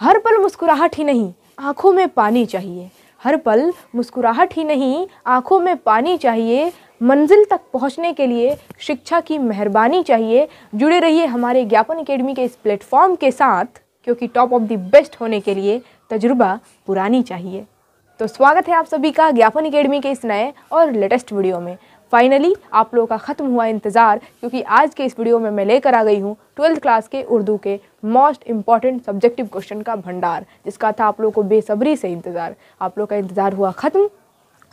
हर पल मुस्कुराहट ही नहीं आँखों में पानी चाहिए हर पल मुस्कुराहट ही नहीं आँखों में पानी चाहिए मंजिल तक पहुंचने के लिए शिक्षा की मेहरबानी चाहिए जुड़े रहिए हमारे ज्ञापन अकेडमी के इस प्लेटफॉर्म के साथ क्योंकि टॉप ऑफ द बेस्ट होने के लिए तजुर्बा पुरानी चाहिए तो स्वागत है आप सभी का ज्ञापन अकेडमी के इस नए और लेटेस्ट वीडियो में फाइनली आप लोगों का ख़त्म हुआ इंतज़ार क्योंकि आज के इस वीडियो में मैं लेकर आ गई हूँ ट्वेल्थ क्लास के उर्दू के मोस्ट इम्पॉर्टेंट सब्जेक्टिव क्वेश्चन का भंडार जिसका था आप लोगों को बेसब्री से इंतज़ार आप लोग का इंतज़ार हुआ ख़त्म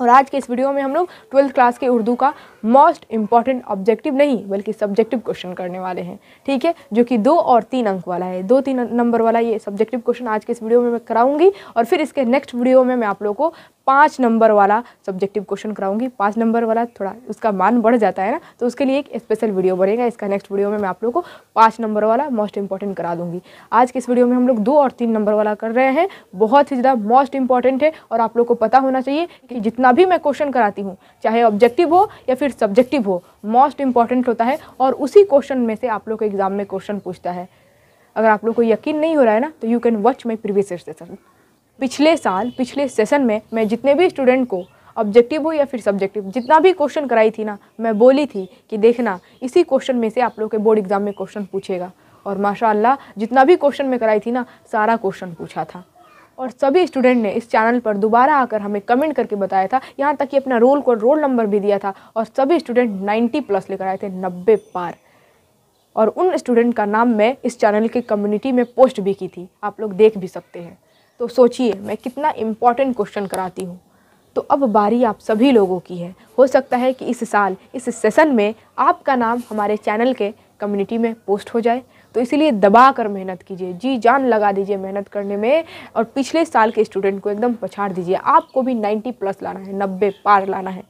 और आज के इस वीडियो में हम लोग ट्वेल्थ क्लास के उर्दू का मोस्ट इम्पॉर्टेंट ऑब्जेक्टिव नहीं बल्कि सब्जेक्टिव क्वेश्चन करने वाले हैं ठीक है जो कि दो और तीन अंक वाला है दो तीन नंबर वाला ये सब्जेक्टिव क्वेश्चन आज के इस वीडियो में मैं कराऊंगी और फिर इसके नेक्स्ट वीडियो में मैं आप लोगों को पाँच नंबर वाला सब्जेक्टिव क्वेश्चन कराऊंगी पाँच नंबर वाला थोड़ा उसका मान बढ़ जाता है ना तो उसके लिए एक स्पेशल वीडियो बनेगा इसका नेक्स्ट वीडियो में मैं आप लोग को पाँच नंबर वाला मोस्ट इंपॉर्टेंट करा दूंगी आज के इस वीडियो में हम लोग दो और तीन नंबर वाला कर रहे हैं बहुत ही ज़्यादा मोस्ट इंपॉर्टेंट है और आप लोग को पता होना चाहिए कि जितना जितना भी मैं क्वेश्चन कराती हूँ चाहे ऑब्जेक्टिव हो या फिर सब्जेक्टिव हो मोस्ट इंपॉर्टेंट होता है और उसी क्वेश्चन में से आप लोग को एग्जाम में क्वेश्चन पूछता है अगर आप लोग को यकीन नहीं हो रहा है ना तो you can watch my previous session पिछले साल पिछले सेशन में मैं जितने भी स्टूडेंट को ऑब्जेक्टिव हो या फिर सब्जेक्टिव जितना भी क्वेश्चन कराई थी ना मैं बोली थी कि देखना इसी क्वेश्चन में से आप लोग के बोर्ड एग्जाम में क्वेश्चन पूछेगा और माशाल्लाह जितना भी क्वेश्चन में कराई थी ना सारा क्वेश्चन पूछा था और सभी स्टूडेंट ने इस चैनल पर दोबारा आकर हमें कमेंट करके बताया था यहाँ तक कि अपना रोल कोड रोल नंबर भी दिया था और सभी स्टूडेंट 90 प्लस लेकर आए थे 90 पार और उन स्टूडेंट का नाम मैं इस चैनल के कम्युनिटी में पोस्ट भी की थी आप लोग देख भी सकते हैं तो सोचिए मैं कितना इम्पॉर्टेंट क्वेश्चन कराती हूँ तो अब बारी आप सभी लोगों की है हो सकता है कि इस साल इस सेशन में आपका नाम हमारे चैनल के कम्युनिटी में पोस्ट हो जाए तो इसीलिए दबा कर मेहनत कीजिए जी जान लगा दीजिए मेहनत करने में और पिछले साल के स्टूडेंट को एकदम पछाड़ दीजिए आपको भी नाइन्टी प्लस लाना है नब्बे पार लाना है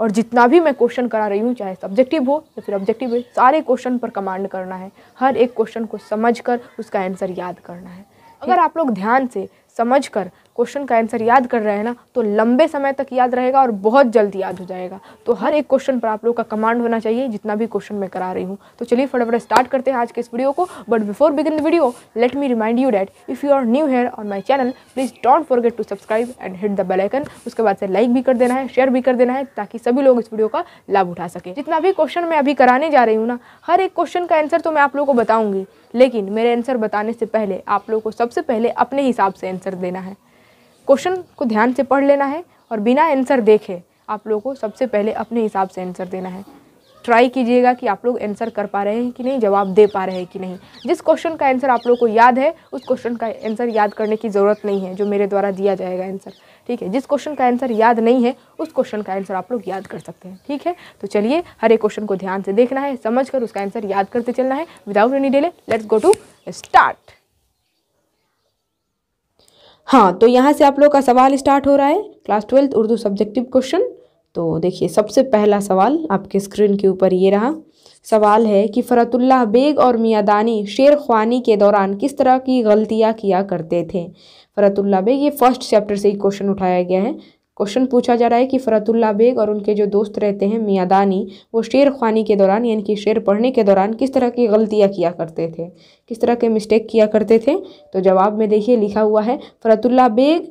और जितना भी मैं क्वेश्चन करा रही हूँ चाहे सब्जेक्टिव हो या फिर ऑब्जेक्टिव हो सारे क्वेश्चन पर कमांड करना है हर एक क्वेश्चन को समझ कर उसका आंसर याद करना है अगर आप लोग ध्यान से समझ कर क्वेश्चन का आंसर याद कर रहे हैं ना तो लंबे समय तक याद रहेगा और बहुत जल्द याद हो जाएगा तो हर एक क्वेश्चन पर आप लोग का कमांड होना चाहिए जितना भी क्वेश्चन मैं करा रही हूँ तो चलिए फटाफट स्टार्ट करते हैं आज के इस वीडियो को but before begin the video let me remind you that if you are new here on my channel please don't forget to subscribe and hit the bell icon उसके बाद से लाइक भी कर देना है शेयर भी कर देना है ताकि सभी लोग इस वीडियो का लाभ उठा सकें जितना भी क्वेश्चन मैं अभी कराने जा रही हूँ ना हर एक क्वेश्चन का आंसर तो मैं आप लोग को बताऊँगी लेकिन मेरे आंसर बताने से पहले आप लोगों को सबसे पहले अपने हिसाब से आंसर देना है क्वेश्चन को ध्यान से पढ़ लेना है और बिना आंसर देखे आप लोगों को सबसे पहले अपने हिसाब से आंसर देना है ट्राई कीजिएगा कि आप लोग आंसर कर पा रहे हैं कि नहीं जवाब दे पा रहे हैं कि नहीं जिस क्वेश्चन का आंसर आप लोग को याद है उस क्वेश्चन का आंसर याद करने की ज़रूरत नहीं है जो मेरे द्वारा दिया जाएगा आंसर ठीक है जिस क्वेश्चन का आंसर याद नहीं है उस क्वेश्चन का आंसर आप लोग याद कर सकते हैं ठीक है तो चलिए हर एक क्वेश्चन को ध्यान से देखना है समझ कर उसका आंसर याद करते चलना है without any delay let's go to start हाँ तो यहाँ से आप लोग का सवाल स्टार्ट हो रहा है class twelfth Urdu subjective question तो देखिए सबसे पहला सवाल आपके स्क्रीन के ऊपर ये रहा सवाल है कि फ़रतुल्ला बेग और मियादानी शेर खानी के दौरान किस तरह की गलतियाँ किया करते थे फरतुल्ला बेग ये फर्स्ट चैप्टर से ही क्वेश्चन उठाया गया है क्वेश्चन पूछा जा रहा है कि फ़रतुल्ला बेग और उनके जो दोस्त रहते हैं मियादानी वो शेर खानी के दौरान यानी कि शेर पढ़ने के दौरान किस तरह की गलतियाँ किया करते थे किस तरह के मिस्टेक किया करते थे तो जवाब में देखिए लिखा हुआ है फ़रतुल्ला बेग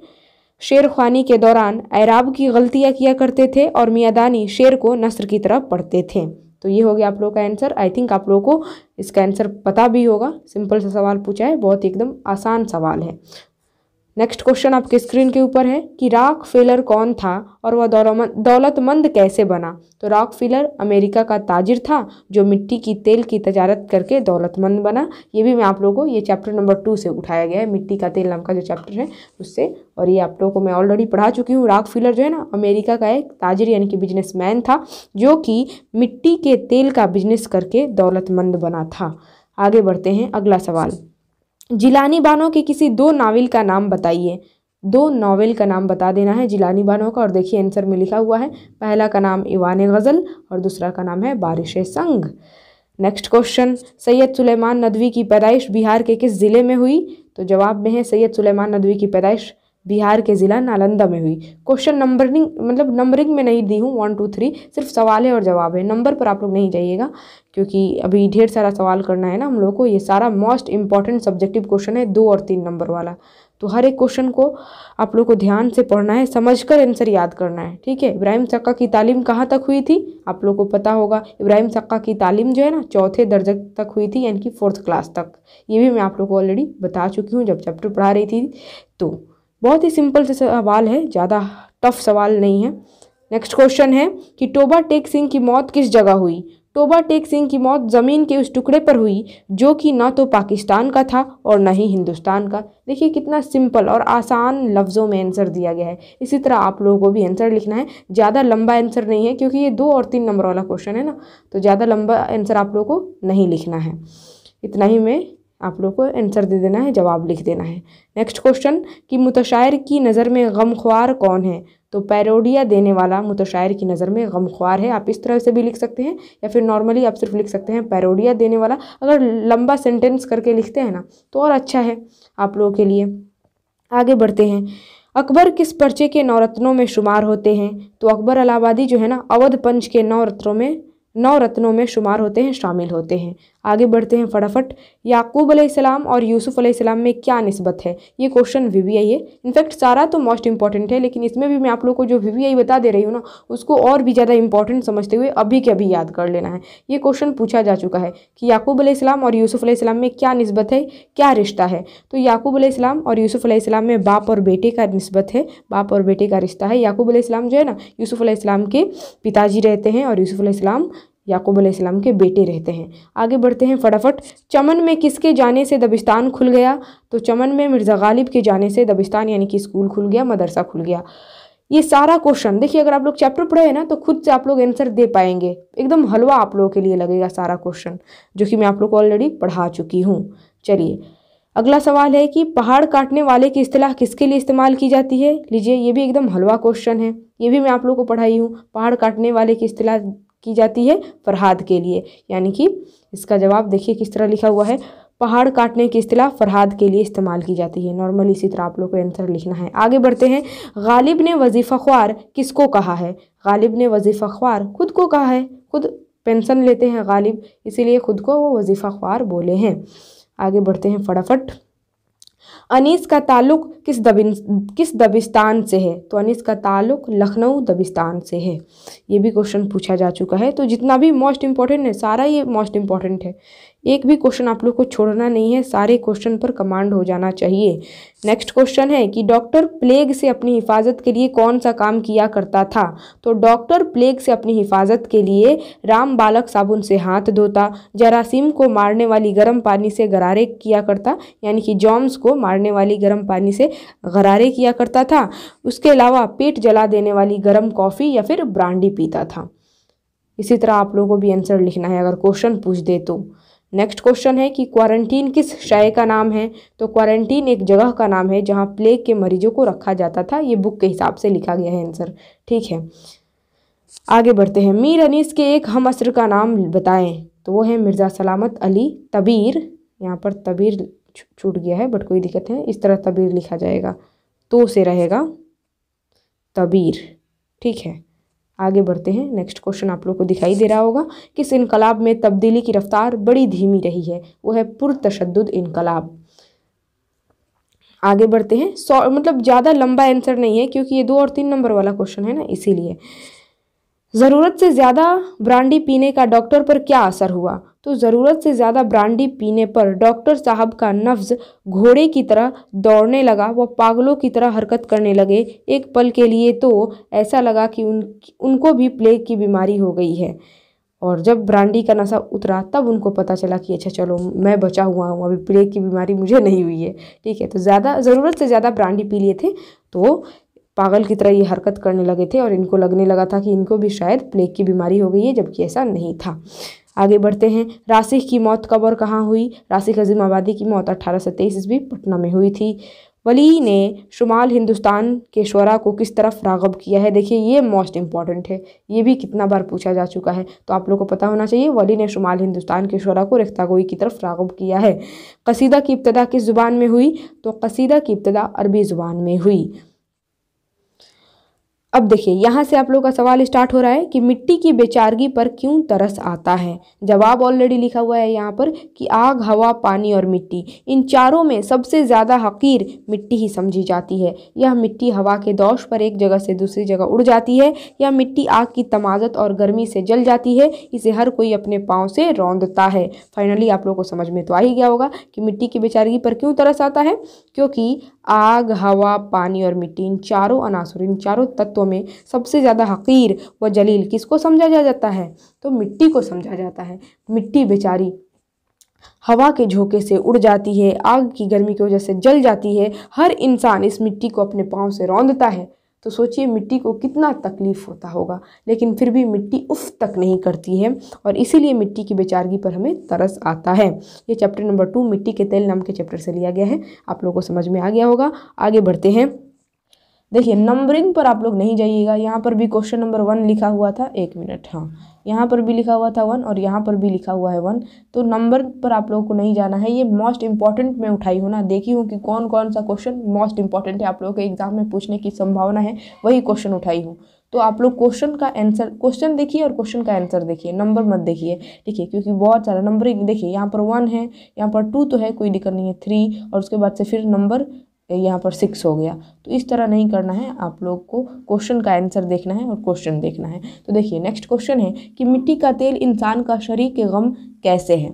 शेर खानी के दौरान ऐराब की गलतियाँ किया करते थे और मियादानी शेर को नसर की तरफ पढ़ते थे तो ये हो गया आप लोगों का आंसर आई थिंक आप लोगों को इसका आंसर पता भी होगा सिंपल सा सवाल पूछा है बहुत एकदम आसान सवाल है नेक्स्ट क्वेश्चन आपके स्क्रीन के ऊपर है कि राक फेलर कौन था और वह दौलतमंद कैसे बना तो राक फिलर अमेरिका का ताजिर था जो मिट्टी की तेल की तजारत करके दौलतमंद बना ये भी मैं आप लोगों को ये चैप्टर नंबर टू से उठाया गया है मिट्टी का तेल नाम का जो चैप्टर है उससे और ये आप लोगों को मैं ऑलरेडी पढ़ा चुकी हूँ राक फिलर जो है ना अमेरिका का एक ताजिर यानी कि बिजनेस था जो कि मिट्टी के तेल का बिजनेस करके दौलतमंद बना था आगे बढ़ते हैं अगला सवाल जिलानी बानो के किसी दो नावल का नाम बताइए दो नावल का नाम बता देना है जिलानी बानो का और देखिए आंसर में लिखा हुआ है पहला का नाम इवान गज़ल और दूसरा का नाम है बारिश संग नेक्स्ट क्वेश्चन सैयद सुलेमान नदवी की पैदाइश बिहार के किस ज़िले में हुई तो जवाब में है सैयद सुलेमान नदवी की पैदाइश बिहार के ज़िला नालंदा में हुई क्वेश्चन नंबरिंग मतलब नंबरिंग में नहीं दी हूँ वन टू थ्री सिर्फ सवाल है और जवाब है नंबर पर आप लोग नहीं जाइएगा क्योंकि अभी ढेर सारा सवाल करना है ना हम लोग को ये सारा मोस्ट इंपॉर्टेंट सब्जेक्टिव क्वेश्चन है दो और तीन नंबर वाला तो हर एक क्वेश्चन को आप लोग को ध्यान से पढ़ना है समझ कर आंसर याद करना है ठीक है इब्राहिम सक्का की तालीम कहाँ तक हुई थी आप लोग को पता होगा इब्राहिम सक्का की तालीम जो है ना चौथे दर्जे तक हुई थी यानी कि फोर्थ क्लास तक ये भी मैं आप लोग को ऑलरेडी बता चुकी हूँ जब चैप्टर पढ़ा रही थी तो बहुत ही सिंपल से सवाल है ज़्यादा टफ सवाल नहीं है नेक्स्ट क्वेश्चन है कि टोबा टेक सिंह की मौत किस जगह हुई टोबा टेक सिंह की मौत ज़मीन के उस टुकड़े पर हुई जो कि ना तो पाकिस्तान का था और ना ही हिंदुस्तान का देखिए कितना सिंपल और आसान लफ्ज़ों में आंसर दिया गया है इसी तरह आप लोगों को भी आंसर लिखना है ज़्यादा लंबा आंसर नहीं है क्योंकि ये दो और तीन नंबर वाला क्वेश्चन है ना तो ज़्यादा लंबा आंसर आप लोगों को नहीं लिखना है इतना ही मैं आप लोग को आंसर दे देना है जवाब लिख देना है नेक्स्ट क्वेश्चन कि मुतशायर की नज़र में गमख्वार कौन है तो पैरोडिया देने वाला मुतशायर की नज़र में गमख्वार है आप इस तरह से भी लिख सकते हैं या फिर नॉर्मली आप सिर्फ लिख सकते हैं पैरोडिया देने वाला अगर लंबा सेंटेंस करके लिखते हैं ना तो और अच्छा है आप लोगों के लिए आगे बढ़ते हैं अकबर किस पर्चे के नवरत्नों में शुमार होते हैं तो अकबर अलाहाबादी जो है ना अवध पंच के नौ रत्नों में नौ रत्नों में शुमार होते हैं शामिल होते हैं आगे बढ़ते हैं फटाफट याकूब अलैहिस्सलाम और यूसुफ अलैहिस्सलाम में क्या नस्बत है ये क्वेश्चन वी वी आई है इनफैक्ट सारा तो मोस्ट इंपॉर्टेंट है लेकिन इसमें भी मैं आप लोग को जो वी वी आई बता दे रही हूँ ना उसको और भी ज़्यादा इंपॉर्टेंट समझते हुए अभी के अभी याद कर लेना है ये क्वेश्चन पूछा जा चुका है कि याकूब अलैहिस्सलाम और यूसुफ अलैहिस्सलाम में क्या नस्बत है क्या रिश्ता है तो याकूब अलैहिस्सलाम और यूसुफ अलैहिस्सलाम में बाप और बेटे का नस्बत है बाप और बेटे का रिश्ता है याकूब अलैहिस्सलाम जो है ना यूसुफ अलैहिस्सलाम के पिताजी रहते हैं और यूसुफ अलैहिस्सलाम याकूब अलैहिस्सलाम के बेटे रहते हैं आगे बढ़ते हैं फटाफट चमन में किसके जाने से दबिस्तान खुल गया तो चमन में मिर्ज़ा गालिब के जाने से दबिस्तान यानी कि स्कूल खुल गया मदरसा खुल गया ये सारा क्वेश्चन देखिए अगर आप लोग चैप्टर पढ़े हैं ना तो खुद से आप लोग आंसर दे पाएंगे एकदम हलवा आप लोगों के लिए लगेगा सारा क्वेश्चन जो कि मैं आप लोग को ऑलरेडी पढ़ा चुकी हूँ चलिए अगला सवाल है कि पहाड़ काटने वाले की अतलाह किसके लिए इस्तेमाल की जाती है लीजिए ये भी एकदम हलवा क्वेश्चन है ये भी मैं आप लोग को पढ़ाई हूँ पहाड़ काटने वाले की अतलाह की जाती है फरहाद के लिए यानी कि इसका जवाब देखिए किस तरह लिखा हुआ है पहाड़ काटने की अतलाह फरहाद के लिए इस्तेमाल की जाती है नॉर्मली इसी तरह आप लोग को आंसर लिखना है आगे बढ़ते हैं गालिब ने वजीफ़ा ख्वार किसको कहा है गालिब ने वजीफ़ा ख्वार खुद को कहा है खुद पेंशन लेते हैं गालिब इसीलिए खुद को वो वजीफ़ा ख्वार बोले हैं आगे बढ़ते हैं फटाफट अनीस का ताल्लुक किस दबिन किस दबिस्तान से है तो अनीस का ताल्लुक लखनऊ दबिस्तान से है ये भी क्वेश्चन पूछा जा चुका है तो जितना भी मोस्ट इम्पॉर्टेंट है सारा ये मोस्ट इम्पॉर्टेंट है एक भी क्वेश्चन आप लोग को छोड़ना नहीं है सारे क्वेश्चन पर कमांड हो जाना चाहिए नेक्स्ट क्वेश्चन है कि डॉक्टर प्लेग से अपनी हिफाजत के लिए कौन सा काम किया करता था तो डॉक्टर प्लेग से अपनी हिफाजत के लिए राम बालक साबुन से हाथ धोता जरासीम को मारने वाली गर्म पानी से गरारे किया करता यानी कि जॉम्स को मारने वाली गर्म पानी से गरारे किया करता था उसके अलावा पेट जला देने वाली गर्म कॉफ़ी या फिर ब्रांडी पीता था इसी तरह आप लोगों को भी आंसर लिखना है अगर क्वेश्चन पूछ दे तो नेक्स्ट क्वेश्चन है कि क्वारंटीन किस शय का नाम है तो क्वारंटीन एक जगह का नाम है जहाँ प्लेग के मरीजों को रखा जाता था ये बुक के हिसाब से लिखा गया है आंसर ठीक है आगे बढ़ते हैं मीर अनीस के एक हम असर का नाम बताएं तो वो है मिर्ज़ा सलामत अली तबीर यहाँ पर तबीर छूट गया है बट कोई दिक्कत है इस तरह तबीर लिखा जाएगा तो से रहेगा तबीर ठीक है आगे बढ़ते हैं नेक्स्ट क्वेश्चन आप लोग को दिखाई दे रहा होगा किस इनकलाब में तब्दीली की रफ्तार बड़ी धीमी रही है वो है पुरतशद इनकलाब आगे बढ़ते हैं सौ मतलब ज़्यादा लंबा आंसर नहीं है क्योंकि ये दो और तीन नंबर वाला क्वेश्चन है ना इसीलिए ज़रूरत से ज़्यादा ब्रांडी पीने का डॉक्टर पर क्या असर हुआ तो ज़रूरत से ज़्यादा ब्रांडी पीने पर डॉक्टर साहब का नफ्ज घोड़े की तरह दौड़ने लगा व पागलों की तरह हरकत करने लगे एक पल के लिए तो ऐसा लगा कि उन उनको भी प्लेग की बीमारी हो गई है और जब ब्रांडी का नशा उतरा तब उनको पता चला कि अच्छा चलो मैं बचा हुआ हूँ अभी प्लेग की बीमारी मुझे नहीं हुई है ठीक है तो ज़्यादा ज़रूरत से ज़्यादा ब्रांडी पी लिए थे तो पागल की तरह ये हरकत करने लगे थे और इनको लगने लगा था कि इनको भी शायद प्लेग की बीमारी हो गई है जबकि ऐसा नहीं था आगे बढ़ते हैं राशिक की मौत कब और कहाँ हुई राशिक अजीम आबादी की मौत अठारह सौ तेईस ईस्वी पटना में हुई थी वली ने शुमाल हिंदुस्तान के शुरा को किस तरफ रागब किया है देखिए ये मोस्ट इम्पॉर्टेंट है ये भी कितना बार पूछा जा चुका है तो आप लोग को पता होना चाहिए वली ने शुमाल हिंदुस्तान के शुरा को गोई की तरफ रागब किया है कसीदा की इब्तदा किस ज़ुबान में हुई तो कसीदा की इब्तदा अरबी ज़ुबान में हुई अब देखिए यहाँ से आप लोग का सवाल स्टार्ट हो रहा है कि मिट्टी की बेचारगी पर क्यों तरस आता है जवाब ऑलरेडी लिखा हुआ है यहाँ पर कि आग हवा पानी और मिट्टी इन चारों में सबसे ज़्यादा हकीर मिट्टी ही समझी जाती है यह मिट्टी हवा के दोष पर एक जगह से दूसरी जगह उड़ जाती है यह मिट्टी आग की तमाजत और गर्मी से जल जाती है इसे हर कोई अपने पाँव से रौंदता है फाइनली आप लोग को समझ में तो आ ही गया होगा कि मिट्टी की बेचारगी पर क्यों तरस आता है क्योंकि आग हवा पानी और मिट्टी इन चारों अनासुर इन चारों तत्व दरख्तों में सबसे ज़्यादा हकीर व जलील किसको समझा जा जाता है तो मिट्टी को समझा जाता है मिट्टी बेचारी हवा के झोंके से उड़ जाती है आग की गर्मी की वजह से जल जाती है हर इंसान इस मिट्टी को अपने पाँव से रौंदता है तो सोचिए मिट्टी को कितना तकलीफ़ होता होगा लेकिन फिर भी मिट्टी उफ तक नहीं करती है और इसीलिए मिट्टी की बेचारगी पर हमें तरस आता है ये चैप्टर नंबर टू मिट्टी के तेल नाम के चैप्टर से लिया गया है आप लोगों को समझ में आ गया होगा आगे बढ़ते हैं देखिए नंबरिंग पर आप लोग नहीं जाइएगा यहाँ पर भी क्वेश्चन नंबर वन लिखा हुआ था एक मिनट हाँ यहाँ पर भी लिखा हुआ था वन और यहाँ पर भी लिखा हुआ है वन तो नंबर पर आप लोगों को नहीं जाना है ये मोस्ट इंपॉर्टेंट मैं उठाई हूँ ना देखी हूँ कि कौन कौन सा क्वेश्चन मोस्ट इंपॉर्टेंट है आप लोगों के एग्जाम में पूछने की संभावना है वही क्वेश्चन उठाई हूँ तो आप लोग क्वेश्चन का आंसर क्वेश्चन देखिए और क्वेश्चन का आंसर देखिए नंबर मत देखिए ठीक है क्योंकि बहुत सारा नंबर देखिए यहाँ पर वन है यहाँ पर टू तो है कोई दिक्कत नहीं है थ्री और उसके बाद से फिर नंबर यहाँ पर सिक्स हो गया तो इस तरह नहीं करना है आप लोग को क्वेश्चन का आंसर देखना है और क्वेश्चन देखना है तो देखिए नेक्स्ट क्वेश्चन है कि मिट्टी का तेल इंसान का शरीर के गम कैसे है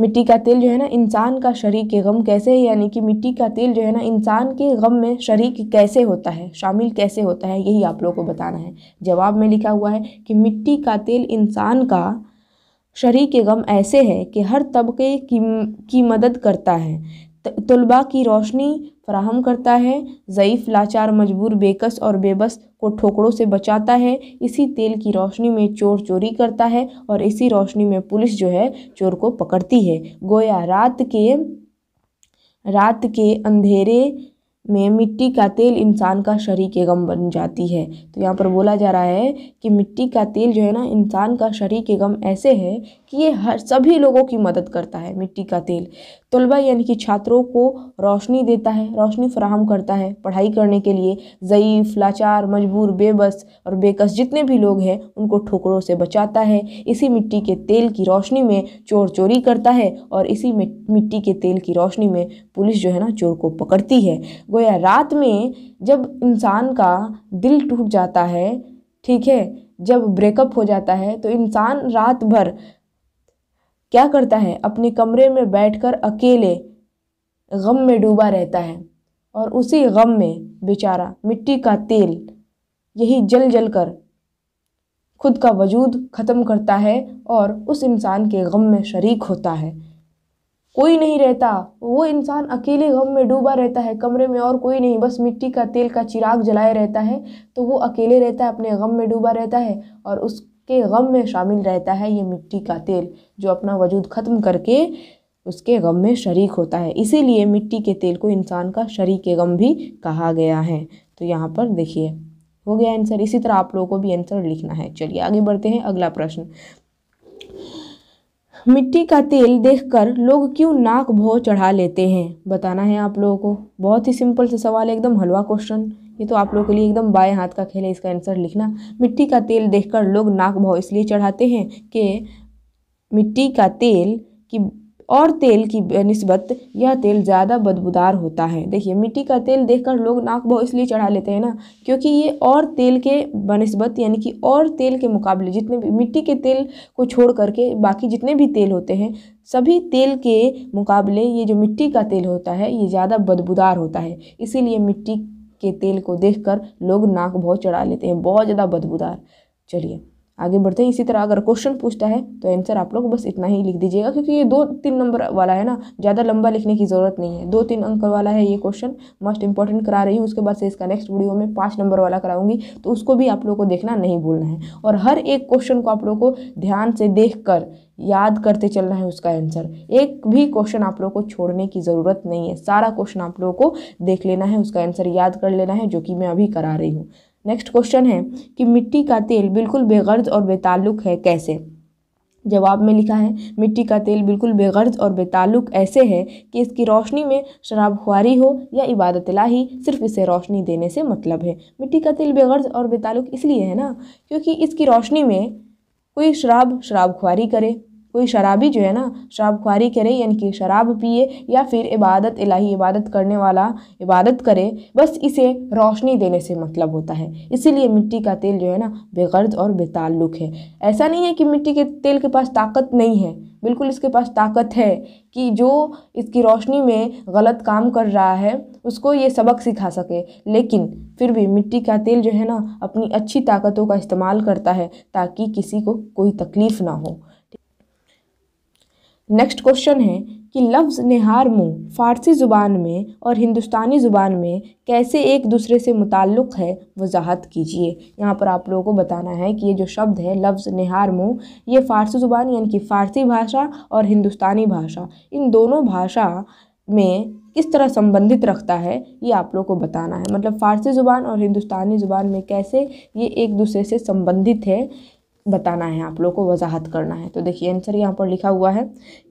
मिट्टी का तेल जो है ना इंसान का शरीर के गम कैसे है यानी कि मिट्टी का तेल जो है ना इंसान के गम में शरीक कैसे होता है शामिल कैसे होता है यही आप लोगों को बताना है जवाब में लिखा हुआ है कि मिट्टी का तेल इंसान का शरीर के गम ऐसे है कि हर तबके की की मदद करता है तलबा की रोशनी फ्राहम करता है ज़यीफ़ लाचार मजबूर बेकस और बेबस को ठोकरों से बचाता है इसी तेल की रोशनी में चोर चोरी करता है और इसी रोशनी में पुलिस जो है चोर को पकड़ती है गोया रात के रात के अंधेरे में मिट्टी का तेल इंसान का शरीक गम बन जाती है तो यहाँ पर बोला जा रहा है कि मिट्टी का तेल जो है ना इंसान का शरीक गम ऐसे है कि ये हर सभी लोगों की मदद करता है मिट्टी का तेल तलबा यानी कि छात्रों को रोशनी देता है रोशनी फराहम करता है पढ़ाई करने के लिए ज़यीफ़ लाचार मजबूर बेबस और बेकस जितने भी लोग हैं उनको ठोकरों से बचाता है इसी मिट्टी के तेल की रोशनी में चोर चोरी करता है और इसी मिट्टी के तेल की रोशनी में पुलिस जो है ना चोर को पकड़ती है गोया रात में जब इंसान का दिल टूट जाता है ठीक है जब ब्रेकअप हो जाता है तो इंसान रात भर क्या करता है अपने कमरे में बैठकर अकेले गम में डूबा रहता है और उसी गम में बेचारा मिट्टी का तेल यही जल जल कर खुद का वजूद ख़त्म करता है और उस इंसान के गम में शरीक होता है कोई नहीं रहता वो इंसान अकेले गम में डूबा रहता है कमरे में और कोई नहीं बस मिट्टी का तेल का चिराग जलाए रहता है तो वो अकेले रहता है अपने गम में डूबा रहता है और उस के गम में शामिल रहता है ये मिट्टी का तेल जो अपना वजूद ख़त्म करके उसके गम में शरीक होता है इसीलिए मिट्टी के तेल को इंसान का शरीक गम भी कहा गया है तो यहाँ पर देखिए हो गया आंसर इसी तरह आप लोगों को भी आंसर लिखना है चलिए आगे बढ़ते हैं अगला प्रश्न मिट्टी का तेल देखकर लोग क्यों नाक भो चढ़ा लेते हैं बताना है आप लोगों को बहुत ही सिंपल से सवाल एकदम हलवा क्वेश्चन ये तो आप लोगों के लिए एकदम बाएं हाथ का खेल है इसका आंसर लिखना मिट्टी का तेल देखकर लोग नाक भाव इसलिए चढ़ाते हैं कि मिट्टी का तेल की और तेल की बनस्बत यह तेल ज़्यादा बदबूदार होता है देखिए मिट्टी का तेल देखकर लोग नाक भाव इसलिए चढ़ा लेते हैं ना क्योंकि ये और तेल के बनस्बत यानी कि और तेल के मुकाबले जितने भी मिट्टी के तेल को छोड़ करके बाकी जितने भी तेल होते हैं सभी तेल के मुकाबले ये जो मिट्टी का तेल होता है ये ज़्यादा बदबूदार होता है इसीलिए मिट्टी के तेल को देखकर लोग नाक बहुत चढ़ा लेते हैं बहुत ज़्यादा बदबूदार चलिए आगे बढ़ते हैं इसी तरह अगर क्वेश्चन पूछता है तो आंसर आप लोग बस इतना ही लिख दीजिएगा क्योंकि ये दो तीन नंबर वाला है ना ज़्यादा लंबा लिखने की ज़रूरत नहीं है दो तीन अंक वाला है ये क्वेश्चन मोस्ट इंपॉर्टेंट करा रही हूँ उसके बाद से इसका नेक्स्ट वीडियो में पाँच नंबर वाला कराऊंगी तो उसको भी आप लोग को देखना नहीं भूलना है और हर एक क्वेश्चन को आप लोग को ध्यान से देख कर याद करते चलना है उसका आंसर एक भी क्वेश्चन आप लोगों को छोड़ने की ज़रूरत नहीं है सारा क्वेश्चन आप लोगों को देख लेना है उसका आंसर याद कर लेना है जो कि मैं अभी करा रही हूँ नेक्स्ट क्वेश्चन है कि मिट्टी का तेल बिल्कुल बेगर्ज और बेताल्लुक है कैसे जवाब में लिखा है मिट्टी का तेल बिल्कुल बेगर्ज और बेताल्लुक ऐसे है कि इसकी रोशनी में शराब खुआरी हो या इबादत लाही सिर्फ इसे रोशनी देने से मतलब है मिट्टी का तेल बेगर्ज और बेताल्लुक इसलिए है ना क्योंकि इसकी रोशनी में कोई शराब शराब खुआरी करे कोई शराबी जो है ना शराब खुआारी करे यानी कि शराब पिए या फिर इबादत इलाही इबादत करने वाला इबादत करे बस इसे रोशनी देने से मतलब होता है इसीलिए मिट्टी का तेल जो है ना बेगर्द और बेताल्लुक है ऐसा नहीं है कि मिट्टी के तेल के पास ताकत नहीं है बिल्कुल इसके पास ताकत है कि जो इसकी रोशनी में गलत काम कर रहा है उसको ये सबक सिखा सके लेकिन फिर भी मिट्टी का तेल जो है ना अपनी अच्छी ताकतों का इस्तेमाल करता है ताकि किसी को कोई तकलीफ़ ना हो नेक्स्ट क्वेश्चन है कि लफ्ज़ निहार मुँह फ़ारसी ज़ुबान में और हिंदुस्तानी ज़ुबान में कैसे एक दूसरे से मुतक़ है वजाहत कीजिए यहाँ पर आप लोगों को बताना है कि ये जो शब्द है लफ्ज़ निहार मुँह ये फ़ारसी ज़ुबान यानी कि फ़ारसी भाषा और हिंदुस्तानी भाषा इन दोनों भाषा में किस तरह संबंधित रखता है ये आप लोग को बताना है मतलब फ़ारसी ज़ुबान और हिंदुस्तानी ज़ुबान में कैसे ये एक दूसरे से संबंधित है बताना है आप लोगों को वजाहत करना है तो देखिए आंसर यहाँ पर लिखा हुआ है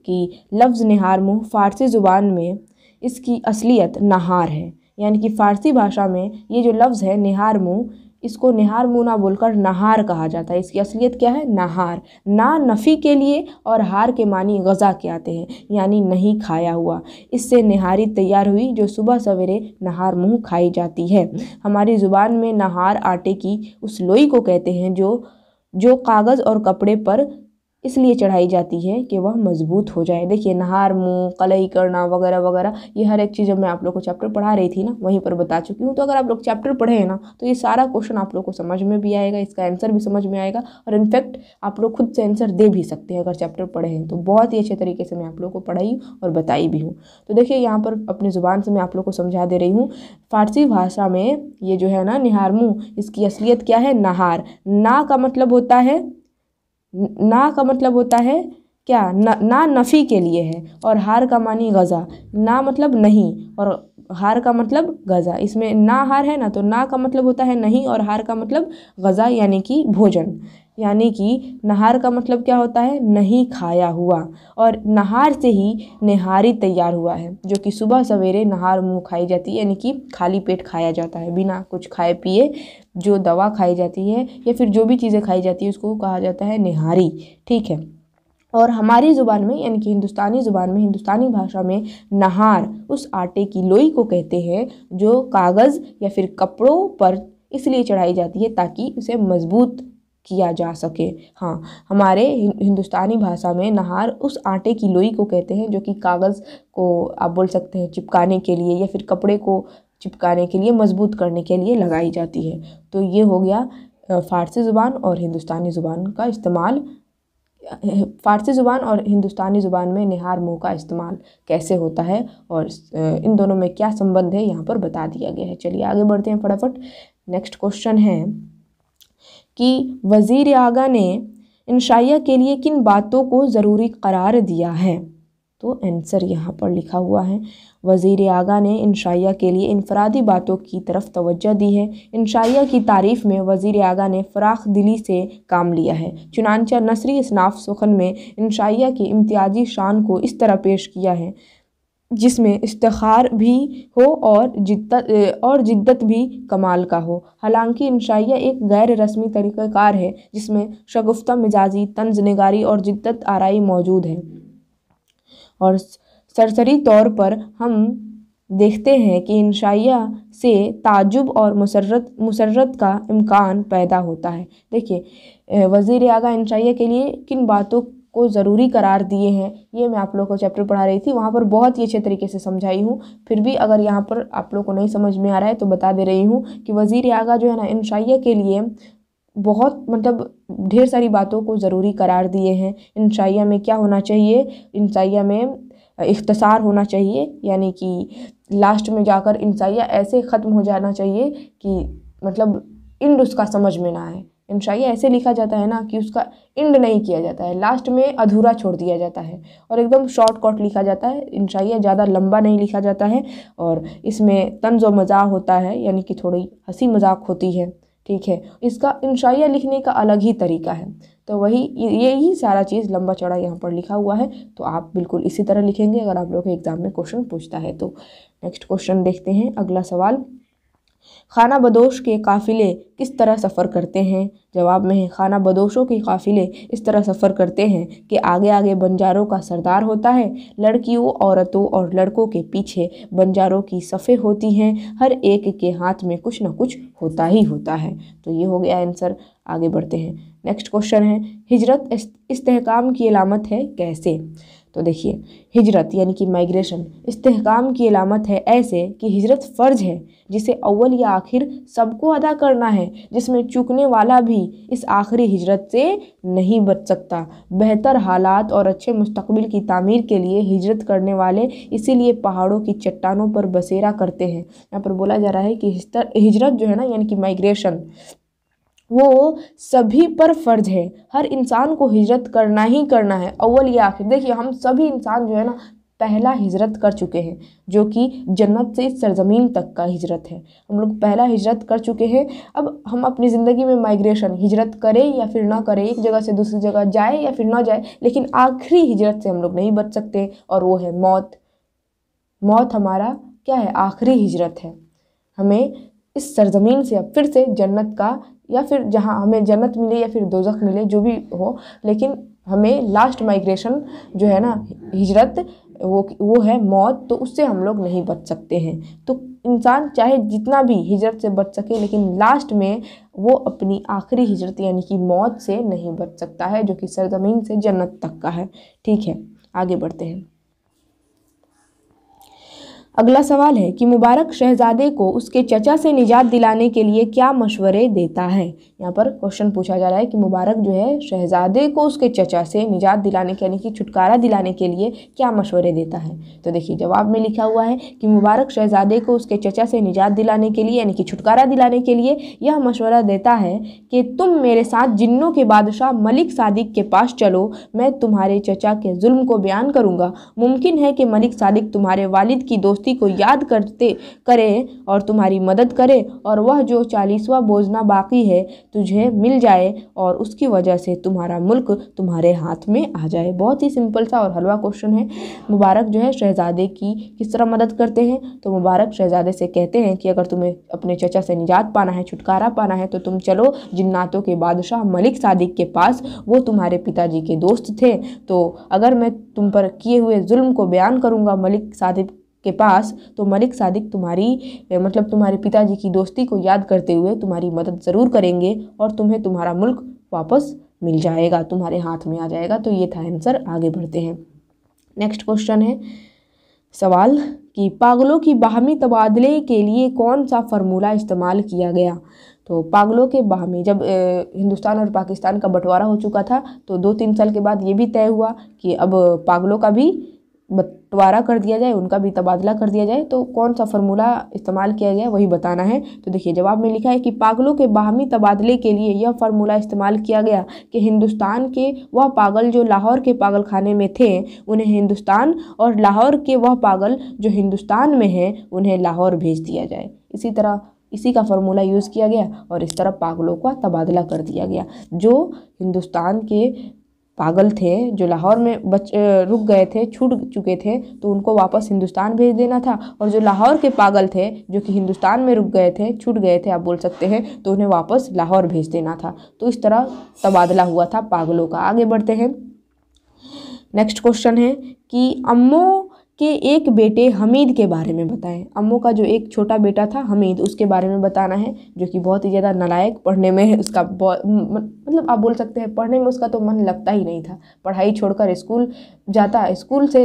कि लफ्ज़ निहार मुँह फ़ारसी ज़ुबान में इसकी असलियत नहार है यानी कि फ़ारसी भाषा में ये जो लफ्ज़ है निहार मुँह इसको निहार मुँह ना बोलकर नहार कहा जाता है इसकी असलियत क्या है नहार ना नफ़ी के लिए और हार के मानी गज़ा के आते हैं यानी नहीं खाया हुआ इससे नहारी तैयार हुई जो सुबह सवेरे नहार मुँह खाई जाती है हमारी ज़ुबान में नहार आटे की उस लोई को कहते हैं जो जो कागज़ और कपड़े पर इसलिए चढ़ाई जाती है कि वह मज़बूत हो जाए देखिए नहार मुँह कलई करना वगैरह वगैरह ये हर एक चीज़ जब मैं आप लोग को चैप्टर पढ़ा रही थी ना वहीं पर बता चुकी हूँ तो अगर आप लोग चैप्टर पढ़े हैं ना तो ये सारा क्वेश्चन आप लोग को समझ में भी आएगा इसका आंसर भी समझ में आएगा और इनफैक्ट आप लोग खुद से आंसर दे भी सकते हैं अगर चैप्टर पढ़े हैं तो बहुत ही अच्छे तरीके से मैं आप लोग को पढ़ाई और बताई भी हूँ तो देखिए यहाँ पर अपनी ज़ुबान से मैं आप लोग को समझा दे रही हूँ फारसी भाषा में ये जो है ना निहार मुँह इसकी असलियत क्या है नहार ना का मतलब होता है ना का मतलब होता है क्या ना ना नफ़ी के लिए है और हार का मानी गज़ा ना मतलब नहीं और हार का मतलब गज़ा इसमें ना हार है ना तो ना का मतलब होता है नहीं और हार का मतलब गज़ा यानी कि भोजन यानी कि नहार का मतलब क्या होता है नहीं खाया हुआ और नहार से ही निहारी तैयार हुआ है जो कि सुबह सवेरे नहार मुंह खाई जाती है यानी कि खाली पेट खाया जाता है बिना कुछ खाए पिए जो दवा खाई जाती है या फिर जो भी चीज़ें खाई जाती है उसको कहा जाता है निहारी ठीक है और हमारी ज़ुबान में यानी कि हिंदुस्तानी ज़ुबान में हिंदुस्तानी भाषा में नहार उस आटे की लोई को कहते हैं जो कागज़ या फिर कपड़ों पर इसलिए चढ़ाई जाती है ताकि उसे मजबूत किया जा सके हाँ हमारे हिंदुस्तानी भाषा में नहार उस आटे की लोई को कहते हैं जो कि कागज़ को आप बोल सकते हैं चिपकाने के लिए या फिर कपड़े को चिपकाने के लिए मजबूत करने के लिए लगाई जाती है तो ये हो गया फ़ारसी ज़ुबान और हिंदुस्तानी ज़ुबान का इस्तेमाल फ़ारसी ज़ुबान और हिंदुस्तानी ज़ुबान में निहार मुँह का इस्तेमाल कैसे होता है और इन दोनों में क्या संबंध है यहाँ पर बता दिया गया है चलिए आगे बढ़ते हैं फटाफट नेक्स्ट क्वेश्चन है कि वज़ी आगा ने इंशाइया के लिए किन बातों को ज़रूरी करार दिया है तो आंसर यहाँ पर लिखा हुआ है वज़ी आगा ने इंशाइया के लिए इनफरादी बातों की तरफ तोज्जह दी है इंशाइया की तारीफ़ में वज़ी आगा ने फ़राख दिली से काम लिया है चुनानचा नसरी इसनाफ सुखन में इंशाइया की इम्तियाजी शान को इस तरह पेश किया है जिसमें इस्तार भी हो और जिद्दत और जिद्दत भी कमाल का हो हालांकि इंशाइया एक गैर रस्मी तरीक़ाकार है जिसमें शगुफ्ता मिजाजी तंज नगारी और जिद्दत आरई मौजूद है और सरसरी तौर पर हम देखते हैं कि इंशाइया से ताजुब और मसरत मसरत का इम्कान पैदा होता है देखिए वज़ी आगा इंशाइया के लिए किन बातों को ज़रूरी करार दिए हैं ये मैं आप लोग को चैप्टर पढ़ा रही थी वहाँ पर बहुत ही अच्छे तरीके से समझाई हूँ फिर भी अगर यहाँ पर आप लोग को नहीं समझ में आ रहा है तो बता दे रही हूँ कि वज़ी आगा जो है ना शाइय के लिए बहुत मतलब ढेर सारी बातों को ज़रूरी करार दिए हैं इन शाइया में क्या होना चाहिए इंशाइया में इख्तसार होना चाहिए यानी कि लास्ट में जाकर इंसाइया ऐसे ख़त्म हो जाना चाहिए कि मतलब इंड उसका समझ में ना आए इंशाइया ऐसे लिखा जाता है ना कि उसका इंड नहीं किया जाता है लास्ट में अधूरा छोड़ दिया जाता है और एकदम शॉर्ट कट लिखा जाता है इंशाइया ज़्यादा लंबा नहीं लिखा जाता है और इसमें तंज व मजाक होता है यानी कि थोड़ी हंसी मजाक होती है ठीक है इसका इंशाइया लिखने का अलग ही तरीका है तो वही यही सारा चीज़ लंबा चौड़ा यहाँ पर लिखा हुआ है तो आप बिल्कुल इसी तरह लिखेंगे अगर आप लोग एग्ज़ाम में क्वेश्चन पूछता है तो नेक्स्ट क्वेश्चन देखते हैं अगला सवाल खाना बदोश के काफ़िले किस तरह सफ़र करते हैं जवाब में है खाना बदोशों के काफ़िले इस तरह सफ़र करते हैं कि आगे आगे बंजारों का सरदार होता है लड़कियों औरतों और लड़कों के पीछे बंजारों की सफ़े होती हैं हर एक के हाथ में कुछ ना कुछ होता ही होता है तो ये हो गया आंसर आगे बढ़ते हैं नेक्स्ट क्वेश्चन है हिजरत इस, इस्तेकाम की अलामत है कैसे तो देखिए हिजरत यानी कि माइग्रेशन इस्तेकाम की अलामत है ऐसे कि हिजरत फ़र्ज है जिसे अव्वल या आखिर सबको अदा करना है जिसमें चूकने वाला भी इस आखिरी हिजरत से नहीं बच सकता बेहतर हालात और अच्छे मुस्तबिल की तमीर के लिए हिजरत करने वाले इसीलिए पहाड़ों की चट्टानों पर बसेरा करते हैं यहाँ पर बोला जा रहा है कि हिजरत जो है ना यानी कि माइग्रेशन वो सभी पर फ़र्ज है हर इंसान को हिजरत करना ही करना है अव्वल या आखिर देखिए हम सभी इंसान जो है ना पहला हिजरत कर चुके हैं जो कि जन्नत से सरजमीन तक का हिजरत है हम लोग पहला हिजरत कर चुके हैं अब हम अपनी ज़िंदगी में माइग्रेशन हिजरत करें या फिर ना करें एक जगह से दूसरी जगह जाए या फिर ना जाए लेकिन आखिरी हिजरत से हम लोग नहीं बच सकते और वो है मौत मौत हमारा क्या है आखिरी हिजरत है हमें इस सरजमीन से अब फिर से जन्नत का या फिर जहाँ हमें जन्नत मिले या फिर दोजख मिले जो भी हो लेकिन हमें लास्ट माइग्रेशन जो है ना हिजरत वो वो है मौत तो उससे हम लोग नहीं बच सकते हैं तो इंसान चाहे जितना भी हिजरत से बच सके लेकिन लास्ट में वो अपनी आखिरी हिजरत यानी कि मौत से नहीं बच सकता है जो कि सरजमीन से जन्नत तक का है ठीक है आगे बढ़ते हैं अगला सवाल है कि मुबारक शहजादे को उसके चचा से निजात दिलाने के लिए क्या मशवरे देता है यहाँ पर क्वेश्चन पूछा जा रहा है कि मुबारक जो है शहजादे को उसके चचा से निजात दिलाने के यानी कि छुटकारा दिलाने के लिए क्या मशवरे देता है तो देखिए जवाब में लिखा हुआ है कि मुबारक शहजादे को उसके चचा से निजात दिलाने के लिए यानी कि छुटकारा दिलाने के लिए यह मशवरा देता है कि तुम मेरे साथ जिन्नों के बादशाह मलिक सादिक के पास चलो मैं तुम्हारे चचा के जुल्म को बयान करूँगा मुमकिन है कि मलिक सादिक तुम्हारे वालिद की दोस्ती को याद करते करें और तुम्हारी मदद करें और वह जो चालीसवा बोझना बाकी है तुझे मिल जाए और उसकी वजह से तुम्हारा मुल्क तुम्हारे हाथ में आ जाए बहुत ही सिंपल सा और हलवा क्वेश्चन है मुबारक जो है शहजादे की किस तरह मदद करते हैं तो मुबारक शहजादे से कहते हैं कि अगर तुम्हें अपने चचा से निजात पाना है छुटकारा पाना है तो तुम चलो जिन्नातों के बादशाह मलिक सादिक के पास वो तुम्हारे पिताजी के दोस्त थे तो अगर मैं तुम पर किए हुए जुल्म को बयान करूँगा मलिक सादिक के पास तो मलिक सादिक तुम्हारी मतलब तुम्हारे पिताजी की दोस्ती को याद करते हुए तुम्हारी मदद ज़रूर करेंगे और तुम्हें तुम्हारा मुल्क वापस मिल जाएगा तुम्हारे हाथ में आ जाएगा तो ये था आंसर आगे बढ़ते हैं नेक्स्ट क्वेश्चन है सवाल कि पागलों की बाहमी तबादले के लिए कौन सा फार्मूला इस्तेमाल किया गया तो पागलों के बाहमी जब ए, हिंदुस्तान और पाकिस्तान का बंटवारा हो चुका था तो दो तीन साल के बाद ये भी तय हुआ कि अब पागलों का भी द्वारा कर दिया जाए उनका भी तबादला कर दिया जाए तो कौन सा फार्मूला इस्तेमाल किया गया वही बताना है तो देखिए जवाब में लिखा है कि पागलों के बाहमी तबादले के लिए यह फार्मूला इस्तेमाल किया गया कि हिंदुस्तान के वह पागल जो लाहौर के पागलखाने में थे उन्हें हिंदुस्तान और लाहौर के वह पागल जो हिंदुस्तान में हैं उन्हें लाहौर भेज दिया जाए इसी तरह इसी का फार्मूला यूज़ किया गया और इस तरह पागलों का तबादला कर दिया गया जो हिंदुस्तान के पागल थे जो लाहौर में बच रुक गए थे छूट चुके थे तो उनको वापस हिंदुस्तान भेज देना था और जो लाहौर के पागल थे जो कि हिंदुस्तान में रुक गए थे छूट गए थे आप बोल सकते हैं तो उन्हें वापस लाहौर भेज देना था तो इस तरह तबादला हुआ था पागलों का आगे बढ़ते हैं नेक्स्ट क्वेश्चन है कि अम्मो के एक बेटे हमीद के बारे में बताएं अम्मू का जो एक छोटा बेटा था हमीद उसके बारे में बताना है जो कि बहुत ही ज़्यादा नलायक पढ़ने में उसका मतलब आप बोल सकते हैं पढ़ने में उसका तो मन लगता ही नहीं था पढ़ाई छोड़कर स्कूल जाता स्कूल से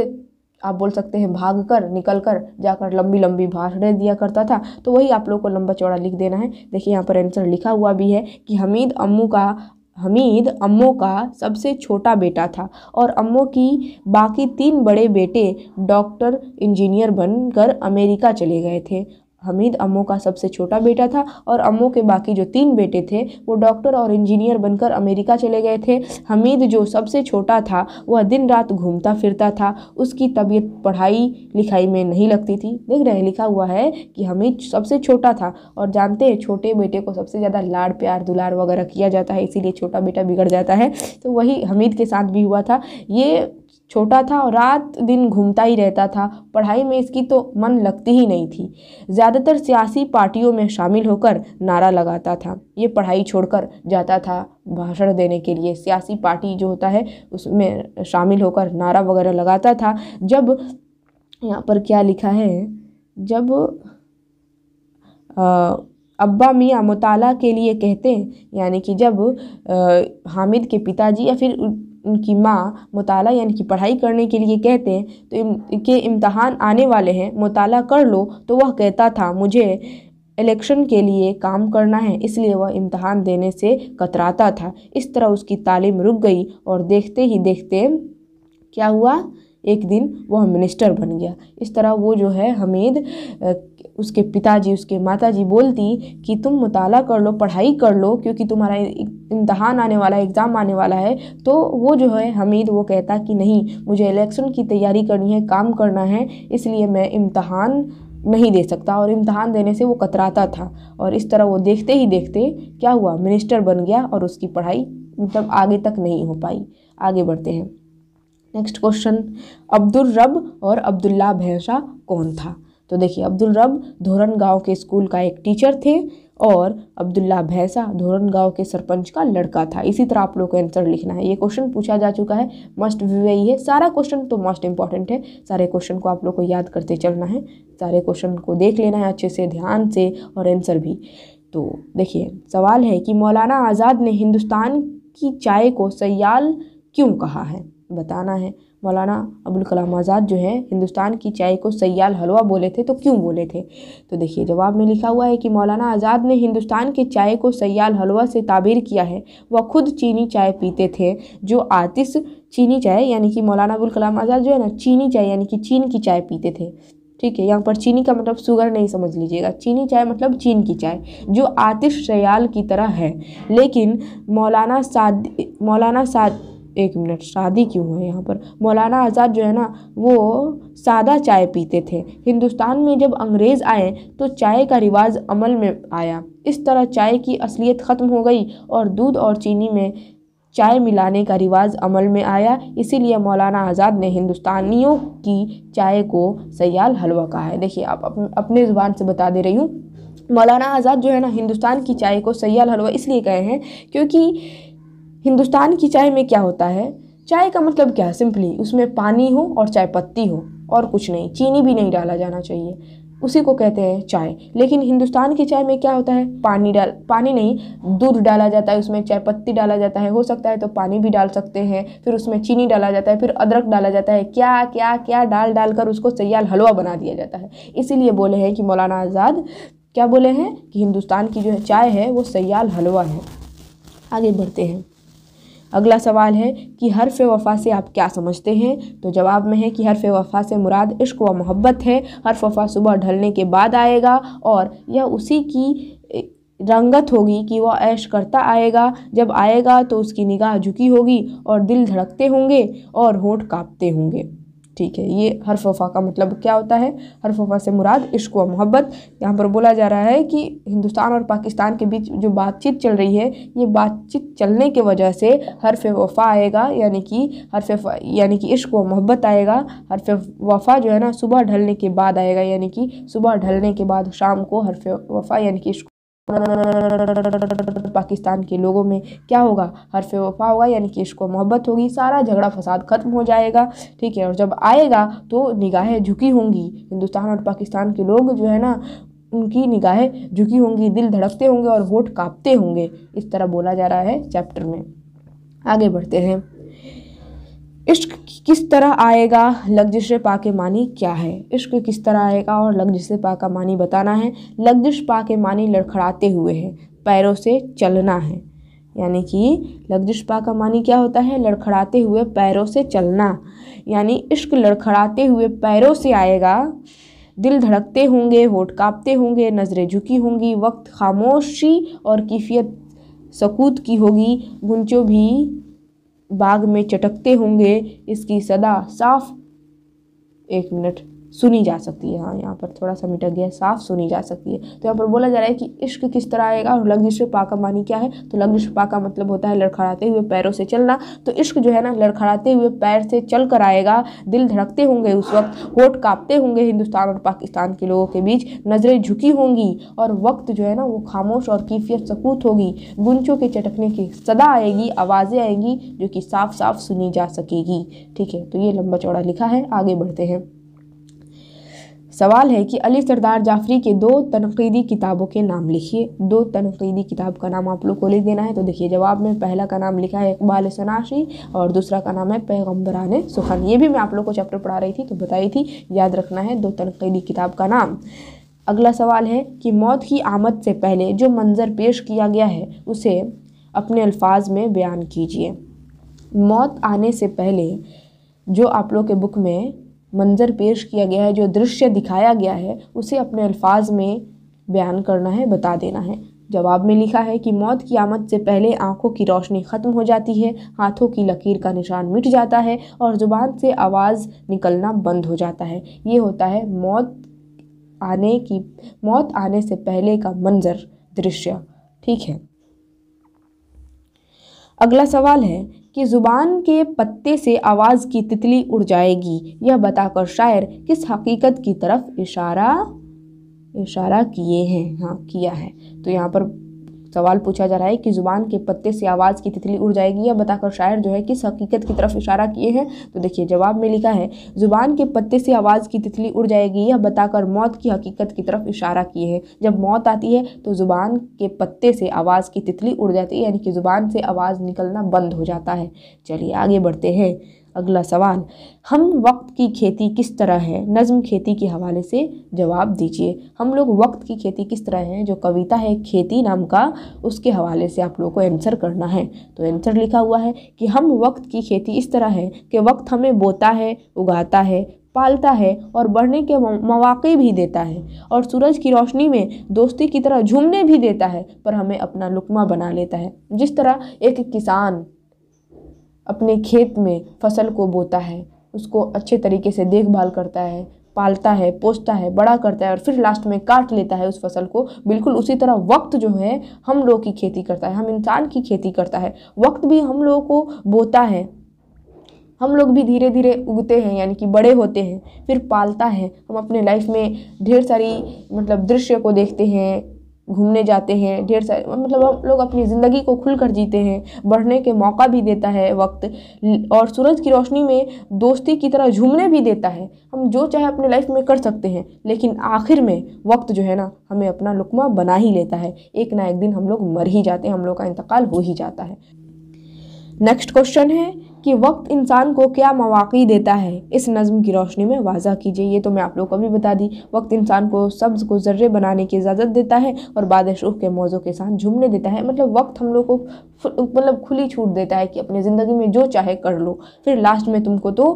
आप बोल सकते हैं भाग कर निकल कर जाकर लंबी लंबी भाषणें दिया करता था तो वही आप लोग को लंबा चौड़ा लिख देना है देखिए यहाँ पर आंसर लिखा हुआ भी है कि हमीद अम्मू का हमीद अम्मो का सबसे छोटा बेटा था और अम्मो की बाकी तीन बड़े बेटे डॉक्टर इंजीनियर बनकर अमेरिका चले गए थे हमीद अम्मो का सबसे छोटा बेटा था और अम्मो के बाकी जो तीन बेटे थे वो डॉक्टर और इंजीनियर बनकर अमेरिका चले गए थे हमीद जो सबसे छोटा था वह दिन रात घूमता फिरता था उसकी तबीयत पढ़ाई लिखाई में नहीं लगती थी देख रहे लिखा हुआ है कि हमीद सबसे छोटा था और जानते हैं छोटे बेटे को सबसे ज़्यादा लाड़ प्यार दुलार वगैरह किया जाता है इसीलिए छोटा बेटा बिगड़ जाता है तो वही हमीद के साथ भी हुआ था ये छोटा था और रात दिन घूमता ही रहता था पढ़ाई में इसकी तो मन लगती ही नहीं थी ज़्यादातर सियासी पार्टियों में शामिल होकर नारा लगाता था ये पढ़ाई छोड़कर जाता था भाषण देने के लिए सियासी पार्टी जो होता है उसमें शामिल होकर नारा वगैरह लगाता था जब यहाँ पर क्या लिखा है जब आ, अब्बा मियाँ मुताला के लिए कहते यानी कि जब आ, हामिद के पिताजी या फिर उनकी माँ मताल यानी कि पढ़ाई करने के लिए कहते हैं तो इम, के इम्तहान आने वाले हैं मताल कर लो तो वह कहता था मुझे इलेक्शन के लिए काम करना है इसलिए वह इम्तहान देने से कतराता था इस तरह उसकी तालीम रुक गई और देखते ही देखते क्या हुआ एक दिन वह मिनिस्टर बन गया इस तरह वो जो है हमीद उसके पिताजी उसके माताजी बोलती कि तुम मुताला कर लो पढ़ाई कर लो क्योंकि तुम्हारा इम्तहान आने वाला है एग्ज़ाम आने वाला है तो वो जो है हमीद वो कहता कि नहीं मुझे इलेक्शन की तैयारी करनी है काम करना है इसलिए मैं इम्तहान नहीं दे सकता और इम्तहान देने से वो कतराता था और इस तरह वो देखते ही देखते क्या हुआ मिनिस्टर बन गया और उसकी पढ़ाई मतलब आगे तक नहीं हो पाई आगे बढ़ते हैं नेक्स्ट क्वेश्चन अब्दुल रब और अब्दुल्ला भैंसा कौन था तो देखिए अब्दुल रब धोरन गांव के स्कूल का एक टीचर थे और अब्दुल्ला भैंसा धोरन गांव के सरपंच का लड़का था इसी तरह आप लोग को आंसर लिखना है ये क्वेश्चन पूछा जा चुका है मस्ट वी है सारा क्वेश्चन तो मस्ट इंपॉर्टेंट है सारे क्वेश्चन को आप लोग को याद करते चलना है सारे क्वेश्चन को देख लेना है अच्छे से ध्यान से और आंसर भी तो देखिए सवाल है कि मौलाना आज़ाद ने हिंदुस्तान की चाय को सयाल क्यों कहा है बताना है मौलाना अबुल कलाम आज़ाद जो है हिंदुस्तान की चाय को सयाल हलवा बोले थे तो क्यों बोले थे तो देखिए जवाब में लिखा हुआ है कि मौलाना आज़ाद ने हिंदुस्तान के चाय को सयाल हलवा से ताबीर किया है वह खुद चीनी चाय पीते थे जो आतिश चीनी चाय यानी कि मौलाना अबुल कलाम आज़ाद जो है ना चीनी चाय यानी कि चीन की चाय पीते थे ठीक है यहाँ पर चीनी का मतलब शुगर नहीं समझ लीजिएगा चीनी चाय मतलब चीन की चाय जो आतिश सयाल की तरह है लेकिन मौलाना साद मौलाना साद एक मिनट शादी क्यों है यहाँ पर मौलाना आज़ाद जो है ना वो सादा चाय पीते थे हिंदुस्तान में जब अंग्रेज़ आए तो चाय का रिवाज अमल में आया इस तरह चाय की असलियत ख़त्म हो गई और दूध और चीनी में चाय मिलाने का रिवाज अमल में आया इसीलिए मौलाना आज़ाद ने हिंदुस्तानियों की चाय को सयाल हलवा कहा है देखिए आप अपने ज़ुबान से बता दे रही हूँ मौलाना आज़ाद जो है ना हिंदुस्तान की चाय को सयाल हलवा इसलिए कहे हैं क्योंकि हिंदुस्तान की चाय में क्या होता है चाय का मतलब क्या है सिंपली उसमें पानी हो और चाय पत्ती हो और कुछ नहीं चीनी भी नहीं डाला जाना चाहिए उसी को कहते हैं चाय लेकिन हिंदुस्तान की चाय में क्या होता है पानी डाल पानी नहीं दूध डाला जाता है उसमें चाय पत्ती डाला जाता है हो सकता है तो पानी भी डाल सकते हैं फिर उसमें चीनी डाला जाता है फिर अदरक डाला जाता है क्या क्या क्या डाल डाल कर उसको सयाल हलवा बना दिया जाता है इसीलिए बोले हैं कि मौलाना आज़ाद क्या बोले हैं कि हिंदुस्तान की जो है चाय है वो सयाल हलवा है आगे बढ़ते हैं अगला सवाल है कि हरफ वफ़ा से आप क्या समझते हैं तो जवाब में है कि हरफ वफ़ा से मुराद इश्क व मोहब्बत है हरफ वफ़ा सुबह ढलने के बाद आएगा और यह उसी की रंगत होगी कि वह ऐश करता आएगा जब आएगा तो उसकी निगाह झुकी होगी और दिल धड़कते होंगे और होंठ कांपते होंगे ठीक है ये हर्फ वफ़ा का मतलब क्या होता है हर्फ वफ़ा से मुराद इश्क व मोहब्बत यहाँ पर बोला जा रहा है कि हिंदुस्तान और पाकिस्तान के बीच जो बातचीत चल रही है ये बातचीत चलने की वजह से हरफ वफ़ा आएगा यानी कि हरफ यानी कि इश्क व मोहब्बत आएगा हरफ वफ़ा जो है ना सुबह ढलने के बाद आएगा यानी कि सुबह ढलने के बाद शाम को हरफ वफ़ा यानी कि इश्क पाकिस्तान के लोगों में क्या होगा हरफ वफा होगा यानी कि इसको मोहब्बत होगी सारा झगड़ा फसाद ख़त्म हो जाएगा ठीक है और जब आएगा तो निगाहें झुकी होंगी हिंदुस्तान और पाकिस्तान के लोग जो है ना उनकी निगाहें झुकी होंगी दिल धड़कते होंगे और वोट कांपते होंगे इस तरह बोला जा रहा है चैप्टर में आगे बढ़ते हैं इश्क किस तरह आएगा लग्जिश पा के मानी क्या है इश्क किस तरह आएगा और लग्जिश पा का मानी बताना है जिस पा के मानी लड़खड़ाते हुए है पैरों से चलना है यानी कि जिस पा का मानी क्या होता है लड़खड़ाते हुए पैरों से चलना यानी इश्क लड़खड़ाते हुए पैरों से आएगा दिल धड़कते होंगे होठ कांपते होंगे नज़रें झुकी होंगी वक्त खामोशी और कीफ़ियत सकूत की होगी गुंचो भी बाग में चटकते होंगे इसकी सदा साफ एक मिनट सुनी जा सकती है हाँ यहाँ पर थोड़ा सा मिटक गया साफ सुनी जा सकती है तो यहाँ पर बोला जा रहा है कि इश्क किस तरह आएगा और लग्निश पाका मानी क्या है तो लग्निश पाका मतलब होता है लड़खड़ाते हुए पैरों से चलना तो इश्क जो है ना लड़खड़ाते हुए पैर से चल कर आएगा दिल धड़कते होंगे उस वक्त होठ कांपते होंगे हिंदुस्तान और पाकिस्तान के लोगों के बीच नज़रें झुकी होंगी और वक्त जो है ना वो खामोश और कीफियत सकूत होगी गुंचों के चटकने की सदा आएगी आवाज़ें आएंगी जो कि साफ साफ सुनी जा सकेगी ठीक है तो ये लंबा चौड़ा लिखा है आगे बढ़ते हैं सवाल है कि अली सरदार जाफरी के दो तनकीदी किताबों के नाम लिखिए दो तनकीदी किताब का नाम आप लोग को लिख देना है तो देखिए जवाब में पहला का नाम लिखा है इकबाल सनाशी और दूसरा का नाम है पैगम्बरान सुखन ये भी मैं आप लोग को चैप्टर पढ़ा रही थी तो बताई थी याद रखना है दो तनकीदी किताब का नाम अगला सवाल है कि मौत की आमद से पहले जो मंज़र पेश किया गया है उसे अपने अल्फाज में बयान कीजिए मौत आने से पहले जो आप लोग के बुक में मंज़र पेश किया गया है जो दृश्य दिखाया गया है उसे अपने अल्फाज में बयान करना है बता देना है जवाब में लिखा है कि मौत की आमद से पहले आंखों की रोशनी ख़त्म हो जाती है हाथों की लकीर का निशान मिट जाता है और ज़ुबान से आवाज़ निकलना बंद हो जाता है ये होता है मौत आने की मौत आने से पहले का मंजर दृश्य ठीक है अगला सवाल है कि ज़ुबान के पत्ते से आवाज़ की तितली उड़ जाएगी यह बताकर शायर किस हकीकत की तरफ इशारा इशारा किए हैं हाँ किया है तो यहाँ पर सवाल पूछा जा रहा है कि ज़ुबान के पत्ते से आवाज़ की तितली उड़ जाएगी या बताकर शायर जो है किस हकीकत की तरफ इशारा किए हैं तो देखिए जवाब में लिखा है ज़ुबान के पत्ते से आवाज़ की तितली उड़ जाएगी या बताकर मौत की हकीकत की तरफ इशारा किए हैं जब मौत आती है तो ज़ुबान के पत्ते से आवाज़ की तितली उड़ जाती है यानी कि ज़ुबान से आवाज़ निकलना बंद हो जाता है चलिए आगे बढ़ते हैं अगला सवाल हम वक्त की खेती किस तरह है नज़म खेती के हवाले से जवाब दीजिए हम लोग वक्त की खेती किस तरह है जो कविता है खेती नाम का उसके हवाले से आप लोगों को आंसर करना है तो आंसर लिखा हुआ है कि हम वक्त की खेती इस तरह है कि वक्त हमें बोता है उगाता है पालता है और बढ़ने के मौाक़े भी देता है और सूरज की रोशनी में दोस्ती की तरह झूमने भी देता है पर हमें अपना लुकमा बना लेता है जिस तरह एक किसान अपने खेत में फसल को बोता है उसको अच्छे तरीके से देखभाल करता है पालता है पोसता है बड़ा करता है और फिर लास्ट में काट लेता है उस फसल को बिल्कुल उसी तरह वक्त जो है हम लोग की खेती करता है हम इंसान की खेती करता है वक्त भी हम लोगों को बोता है हम लोग भी धीरे धीरे उगते हैं यानी कि बड़े होते हैं फिर पालता है हम अपने लाइफ में ढेर सारी मतलब दृश्य को देखते हैं घूमने जाते हैं ढेर सारे मतलब हम लोग अपनी ज़िंदगी को खुल कर जीते हैं बढ़ने के मौका भी देता है वक्त और सूरज की रोशनी में दोस्ती की तरह झूमने भी देता है हम जो चाहे अपने लाइफ में कर सकते हैं लेकिन आखिर में वक्त जो है ना हमें अपना लुकमा बना ही लेता है एक ना एक दिन हम लोग मर ही जाते हैं हम लोग का इंतकाल हो ही जाता है नेक्स्ट क्वेश्चन है कि वक्त इंसान को क्या मौाक़ी देता है इस नज़म की रोशनी में वाजा कीजिए ये तो मैं आप लोग को भी बता दी वक्त इंसान को सब्ज़ को ज़र्रे बनाने की इजाज़त देता है और बाद शुरू के मौज़ों के साथ झूमने देता है मतलब वक्त हम लोग को मतलब खुली छूट देता है कि अपनी ज़िंदगी में जो चाहे कर लो फिर लास्ट में तुमको तो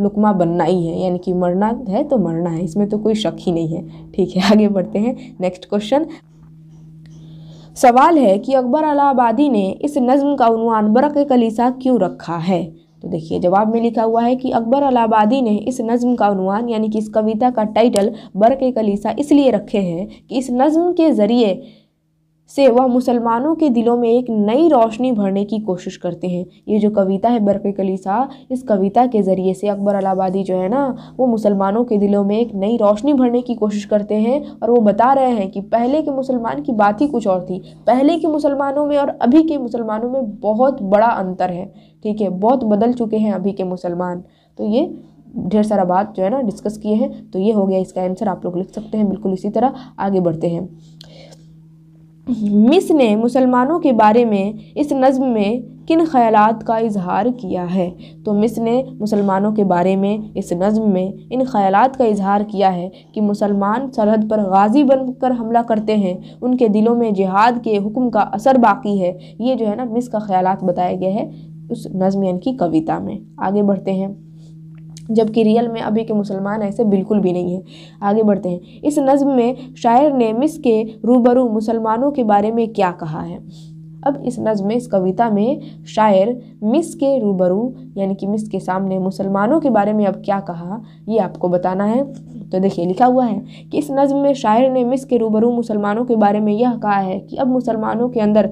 लुकमा बनना ही है यानी कि मरना है तो मरना है इसमें तो कोई शक ही नहीं है ठीक है आगे बढ़ते हैं नेक्स्ट क्वेश्चन सवाल है कि अकबर अलाबादी ने इस नज़म का उनवान बरक कलीसा क्यों रखा है तो देखिए जवाब में लिखा हुआ है कि अकबर अलाबादी ने इस नज़म का अनुमान यानी कि इस कविता का टाइटल बरक कलीसा इसलिए रखे हैं कि इस नज़म के ज़रिए से वह मुसलमानों के दिलों में एक नई रोशनी भरने की कोशिश करते हैं ये जो कविता है बरक़ कलीसा इस कविता के ज़रिए से अकबर अलाबादी जो है ना वो मुसलमानों के दिलों में एक नई रोशनी भरने की कोशिश करते हैं और वो बता रहे हैं कि पहले के मुसलमान की बात ही कुछ और थी पहले के मुसलमानों में और अभी के मुसलमानों में बहुत बड़ा अंतर है ठीक है बहुत बदल चुके हैं अभी के मुसलमान तो ये ढेर सारा बात जो है ना डिस्कस किए हैं तो ये हो गया इसका आंसर आप लोग लिख सकते हैं बिल्कुल इसी तरह आगे बढ़ते हैं मिस ने मुसलमानों के बारे में इस नज़म में किन ख्याल का इजहार किया है तो मिस ने मुसलमानों के बारे में इस नज़म में इन ख्याल का इजहार किया है कि मुसलमान सरहद पर गाजी बनकर हमला करते हैं उनके दिलों में जिहाद के हुक्म का असर बाकी है ये जो है ना मिस का ख्याल बताया गया है उस नज़म यानी कि कविता में आगे बढ़ते हैं जबकि रियल में अभी के मुसलमान ऐसे बिल्कुल भी नहीं हैं आगे बढ़ते हैं इस नज़म में शायर ने मिस के रूबरू मुसलमानों के बारे में क्या कहा है अब इस नज़म में इस कविता में शायर मिस के रूबरू यानी कि मिस के सामने मुसलमानों के बारे में अब क्या कहा ये आपको बताना है तो देखिए लिखा हुआ है कि इस नज़म में शायर ने मिस के रूबरू मुसलमानों के बारे में यह कहा है कि अब मुसलमानों के अंदर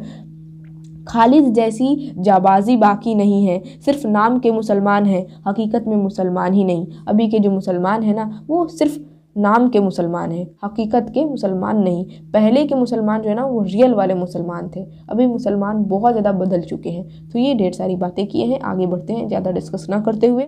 खालिद जैसी जाबाजी बाकी नहीं है सिर्फ नाम के मुसलमान हैं हकीकत में मुसलमान ही नहीं अभी के जो मुसलमान हैं ना वो सिर्फ़ नाम के मुसलमान हैं हकीकत के मुसलमान नहीं पहले के मुसलमान जो है ना वो रियल वाले मुसलमान थे अभी मुसलमान बहुत ज़्यादा बदल चुके हैं तो ये ढेर सारी बातें किए हैं आगे बढ़ते हैं ज़्यादा डिस्कस ना करते हुए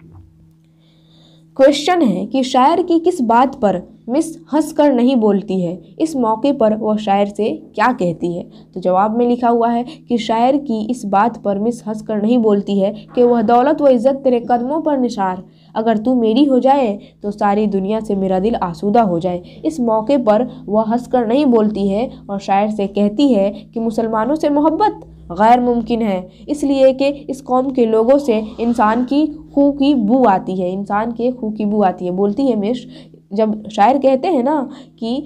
क्वेश्चन है कि शायर की किस बात पर मिस हंस कर नहीं बोलती है इस मौके पर वह शायर से क्या कहती है तो जवाब में लिखा हुआ है कि शायर की इस बात पर मिस हंस कर नहीं बोलती है कि वह दौलत व इज़्ज़त तेरे कदमों पर निशार अगर तू मेरी हो जाए तो सारी दुनिया से मेरा दिल आसूदा हो जाए इस मौके पर वह हंस कर नहीं बोलती है और शायर से कहती है कि मुसलमानों से मोहब्बत गैर मुमकिन है इसलिए कि इस कौम के लोगों से इंसान की खू की बू आती है इंसान के खू की बू आती है बोलती है मिश जब शायर कहते हैं ना कि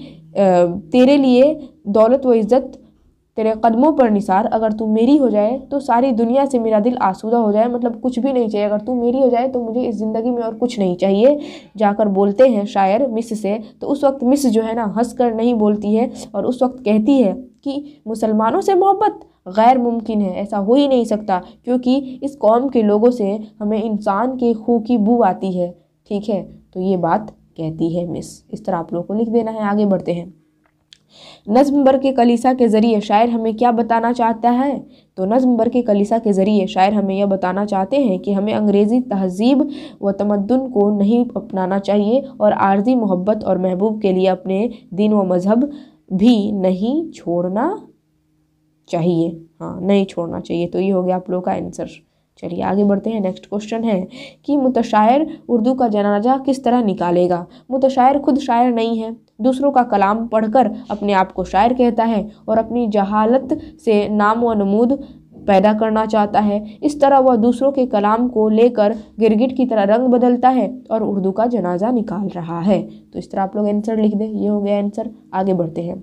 तेरे लिए दौलत व इज़्ज़त तेरे कदमों पर निसार अगर तू मेरी हो जाए तो सारी दुनिया से मेरा दिल आसूदा हो जाए मतलब कुछ भी नहीं चाहिए अगर तू मेरी हो जाए तो मुझे इस ज़िंदगी में और कुछ नहीं चाहिए जाकर बोलते हैं शायर मिस से तो उस वक्त मिस जो है ना हंस कर नहीं बोलती है और उस वक्त कहती है कि मुसलमानों से मोहब्बत गैर मुमकिन है ऐसा हो ही नहीं सकता क्योंकि इस कौम के लोगों से हमें इंसान के खू की बू आती है ठीक है तो ये बात कहती है मिस इस तरह आप लोगों को लिख देना है आगे बढ़ते हैं नज्म बर के कलीसा के ज़रिए शायर हमें क्या बताना चाहता है तो नज्म बर के कलीसा के ज़रिए शायर हमें यह बताना चाहते हैं कि हमें अंग्रेज़ी तहजीब व तमदन को नहीं अपनाना चाहिए और आर्जी मोहब्बत और महबूब के लिए अपने दिन व मज़हब भी नहीं छोड़ना चाहिए हाँ नहीं छोड़ना चाहिए तो ये हो गया आप लोगों का आंसर चलिए आगे बढ़ते हैं नेक्स्ट क्वेश्चन है कि मुतशायर उर्दू का जनाजा किस तरह निकालेगा मुतशायर खुद शायर नहीं है दूसरों का कलाम पढ़कर अपने आप को शायर कहता है और अपनी जहालत से नाम व नमूद पैदा करना चाहता है इस तरह वह दूसरों के कलाम को लेकर गिरगिट की तरह रंग बदलता है और उर्दू का जनाजा निकाल रहा है तो इस तरह आप लोग आंसर लिख दें ये हो गया आंसर आगे बढ़ते हैं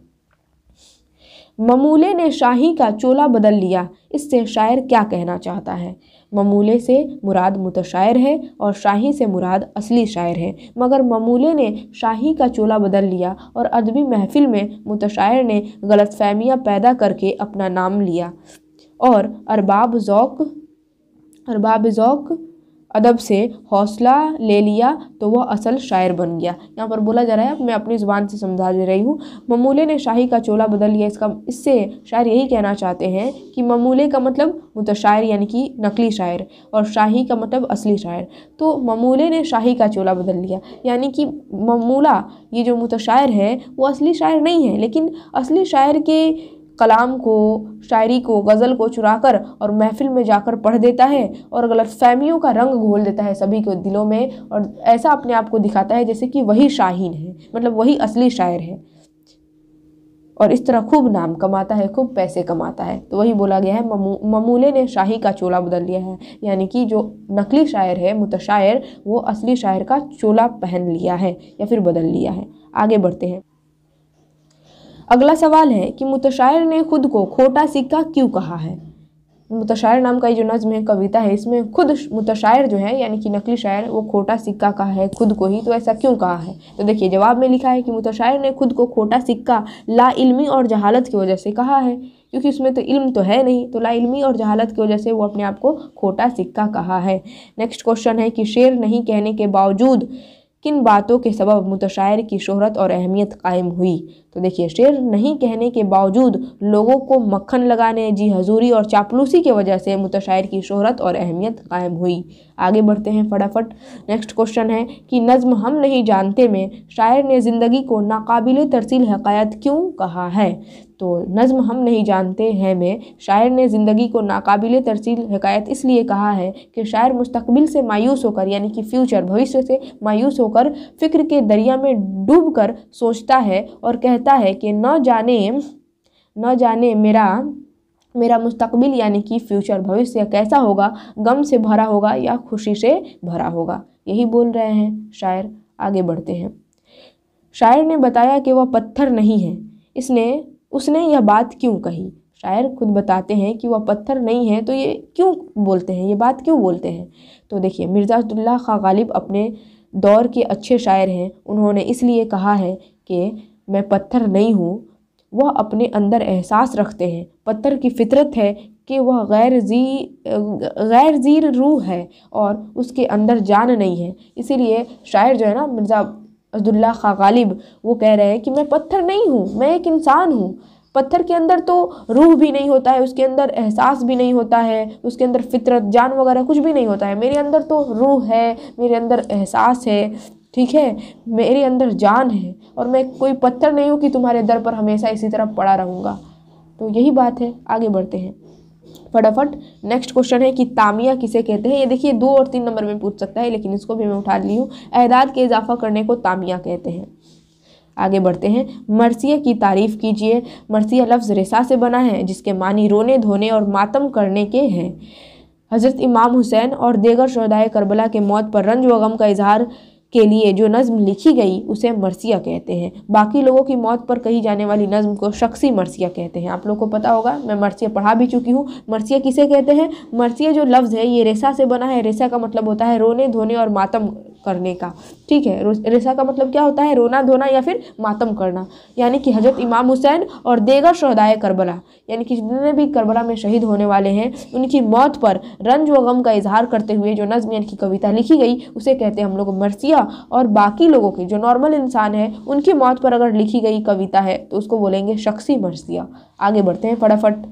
ममूले ने शाही का चोला बदल लिया इससे शायर क्या कहना चाहता है ममूले से मुराद मुतशायर है और शाही से मुराद असली शायर है मगर ममूले ने शाही का चोला बदल लिया और अदबी महफिल में मुतशायर ने गलत फहमियाँ पैदा करके अपना नाम लिया और अरबाब ज़ौक़ अरबाब ज़ौक़ अदब से हौसला ले लिया तो वह असल शायर बन गया यहाँ पर बोला जा रहा है मैं अपनी ज़ुबान से समझा दे रही हूँ ममूले ने शाही का चोला बदल लिया इसका इससे शायर यही कहना चाहते हैं कि ममूले का मतलब मुतशायर यानी कि नकली शायर और शाही का मतलब असली शायर तो ममूले ने शाही का चोला बदल लिया यानी कि ममूला ये जो मुतशायर है वो असली शायर नहीं है लेकिन असली शायर के कलाम को शायरी को गज़ल को चुरा कर और महफिल में जाकर पढ़ देता है और गलत फहमियों का रंग घोल देता है सभी के दिलों में और ऐसा अपने आप को दिखाता है जैसे कि वही शाहीन है मतलब वही असली शायर है और इस तरह खूब नाम कमाता है खूब पैसे कमाता है तो वही बोला गया है ममू, ममूले ने शाही का चोला बदल लिया है यानी कि जो नकली शायर है मुतशायर वो असली शायर का चोला पहन लिया है या फिर बदल लिया है आगे बढ़ते हैं अगला सवाल है कि मुतशायर ने खुद को खोटा सिक्का क्यों कहा है मुतशायर नाम का ये जो नज़म है कविता है इसमें खुद मुतशायर जो है यानी कि नकली शायर वो खोटा सिक्का कहा है खुद को ही तो ऐसा क्यों कहा है तो देखिए जवाब में लिखा है कि मुतशायर ने खुद को खोटा सिक्का ला इल्मी और जहालत की वजह से कहा है क्योंकि उसमें तो इल्म तो है नहीं तो ला इल्मी और जहालत की वजह से वो अपने आप को खोटा सिक्का कहा है नेक्स्ट क्वेश्चन है कि शेर नहीं कहने के बावजूद किन बातों के सबब मुतशायर की शोहरत और अहमियत कायम हुई तो देखिए शेर नहीं कहने के बावजूद लोगों को मक्खन लगाने जी हजूरी और चापलूसी की वजह से मुतशायर की शोहरत और अहमियत कायम हुई आगे बढ़ते हैं फटाफट नेक्स्ट क्वेश्चन है कि नज़म हम नहीं जानते में शायर ने ज़िंदगी को नाकबिल तरसील हकायत क्यों कहा है तो नज़म हम नहीं जानते हैं में शायर ने ज़िंदगी को नाकबिल तरसील हकायत इसलिए कहा है कि शायर मुस्तबिल से मायूस होकर यानी कि फ्यूचर भविष्य से मायूस होकर फ़िक्र के दरिया में डूब कर सोचता है और कहता है कि न जाने न जाने मेरा मेरा मुस्तकबिल यानी कि फ्यूचर भविष्य कैसा होगा गम से भरा होगा या खुशी से भरा होगा यही बोल रहे हैं शायर आगे बढ़ते हैं शायर ने बताया कि वह पत्थर नहीं है इसने उसने यह बात क्यों कही शायर खुद बताते हैं कि वह पत्थर नहीं है तो ये क्यों बोलते हैं ये बात क्यों बोलते हैं तो देखिए मिर्ज़ा अब्दुल्ला खा गालिब अपने दौर के अच्छे शायर हैं उन्होंने इसलिए कहा है कि मैं पत्थर नहीं हूँ वह अपने अंदर एहसास रखते हैं पत्थर की फितरत है कि वह गैर जी गैर जीर रूह है और उसके अंदर जान नहीं है इसीलिए शायर जो है ना मिर्ज़ा अब्दुल्ला खा गालिब वो कह रहे हैं कि मैं पत्थर नहीं हूँ मैं एक इंसान हूँ पत्थर के अंदर तो रूह भी नहीं होता है उसके अंदर एहसास भी नहीं होता है उसके अंदर फितरत जान वगैरह कुछ भी नहीं होता है मेरे अंदर तो रूह है मेरे अंदर एहसास है ठीक है मेरे अंदर जान है और मैं कोई पत्थर नहीं हूँ कि तुम्हारे दर पर हमेशा इसी तरह पड़ा रहूँगा तो यही बात है आगे बढ़ते हैं फटाफट नेक्स्ट क्वेश्चन है कि तामिया किसे कहते हैं ये देखिए दो और तीन नंबर में पूछ सकता है लेकिन इसको भी मैं उठा ली हूँ अहदाद के इजाफा करने को तामिया कहते हैं आगे बढ़ते हैं मरसिया की तारीफ़ कीजिए मरसिया लफ्ज़ रेसा से बना है जिसके मानी रोने धोने और मातम करने के हैं हज़रत इमाम हुसैन और देगर शहदाय करबला के मौत पर रंज व गम का इजहार के लिए जो नज़म लिखी गई उसे मरसिया कहते हैं बाकी लोगों की मौत पर कही जाने वाली नज़म को शख्सी मरसिया कहते हैं आप लोग को पता होगा मैं मरसिया पढ़ा भी चुकी हूँ मरसिया किसे कहते हैं मरसिया जो लफ्ज़ है ये रेसा से बना है रेसा का मतलब होता है रोने धोने और मातम करने का ठीक है रेसा का मतलब क्या होता है रोना धोना या फिर मातम करना यानी कि हजरत इमाम हुसैन और देगर शहदाय करबला यानी कि जितने भी करबला में शहीद होने वाले हैं उनकी मौत पर रंज व गम का इजहार करते हुए जो नज़म यानी कि कविता लिखी गई उसे कहते हैं हम लोग मरसिया और बाकी लोगों की जो नॉर्मल इंसान है उनकी मौत पर अगर लिखी गई कविता है तो उसको बोलेंगे शख्सी मर्जिया आगे बढ़ते हैं फटाफट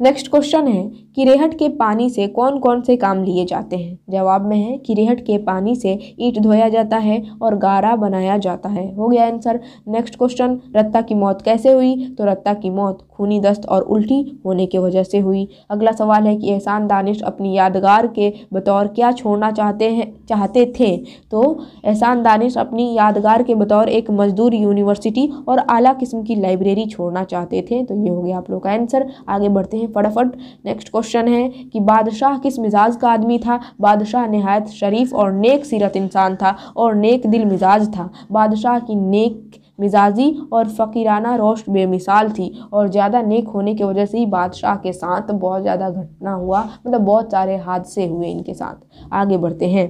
नेक्स्ट क्वेश्चन है कि रेहट के पानी से कौन कौन से काम लिए जाते हैं जवाब में है कि रेहट के पानी से ईट धोया जाता है और गारा बनाया जाता है हो गया आंसर नेक्स्ट क्वेश्चन रत्ता की मौत कैसे हुई तो रत्ता की मौत खूनी दस्त और उल्टी होने की वजह से हुई अगला सवाल है कि एहसान दानिश अपनी यादगार के बतौर क्या छोड़ना चाहते हैं चाहते थे तो एहसान दानिश अपनी यादगार के बतौर एक मजदूर यूनिवर्सिटी और आला किस्म की लाइब्रेरी छोड़ना चाहते थे तो ये हो गया आप लोग का आंसर आगे बढ़ते हैं फटाफट नेक्स्ट क्वेश्चन क्वेश्चन है कि बादशाह किस मिजाज का आदमी था बादशाह नहायत शरीफ और नेक सीरत इंसान था और नेक दिल मिजाज था बादशाह की नेक मिजाजी और फ़कीराना रोश बेमिसाल थी और ज़्यादा नेक होने की वजह से ही बादशाह के साथ बहुत ज़्यादा घटना हुआ मतलब बहुत सारे हादसे हुए इनके साथ आगे बढ़ते हैं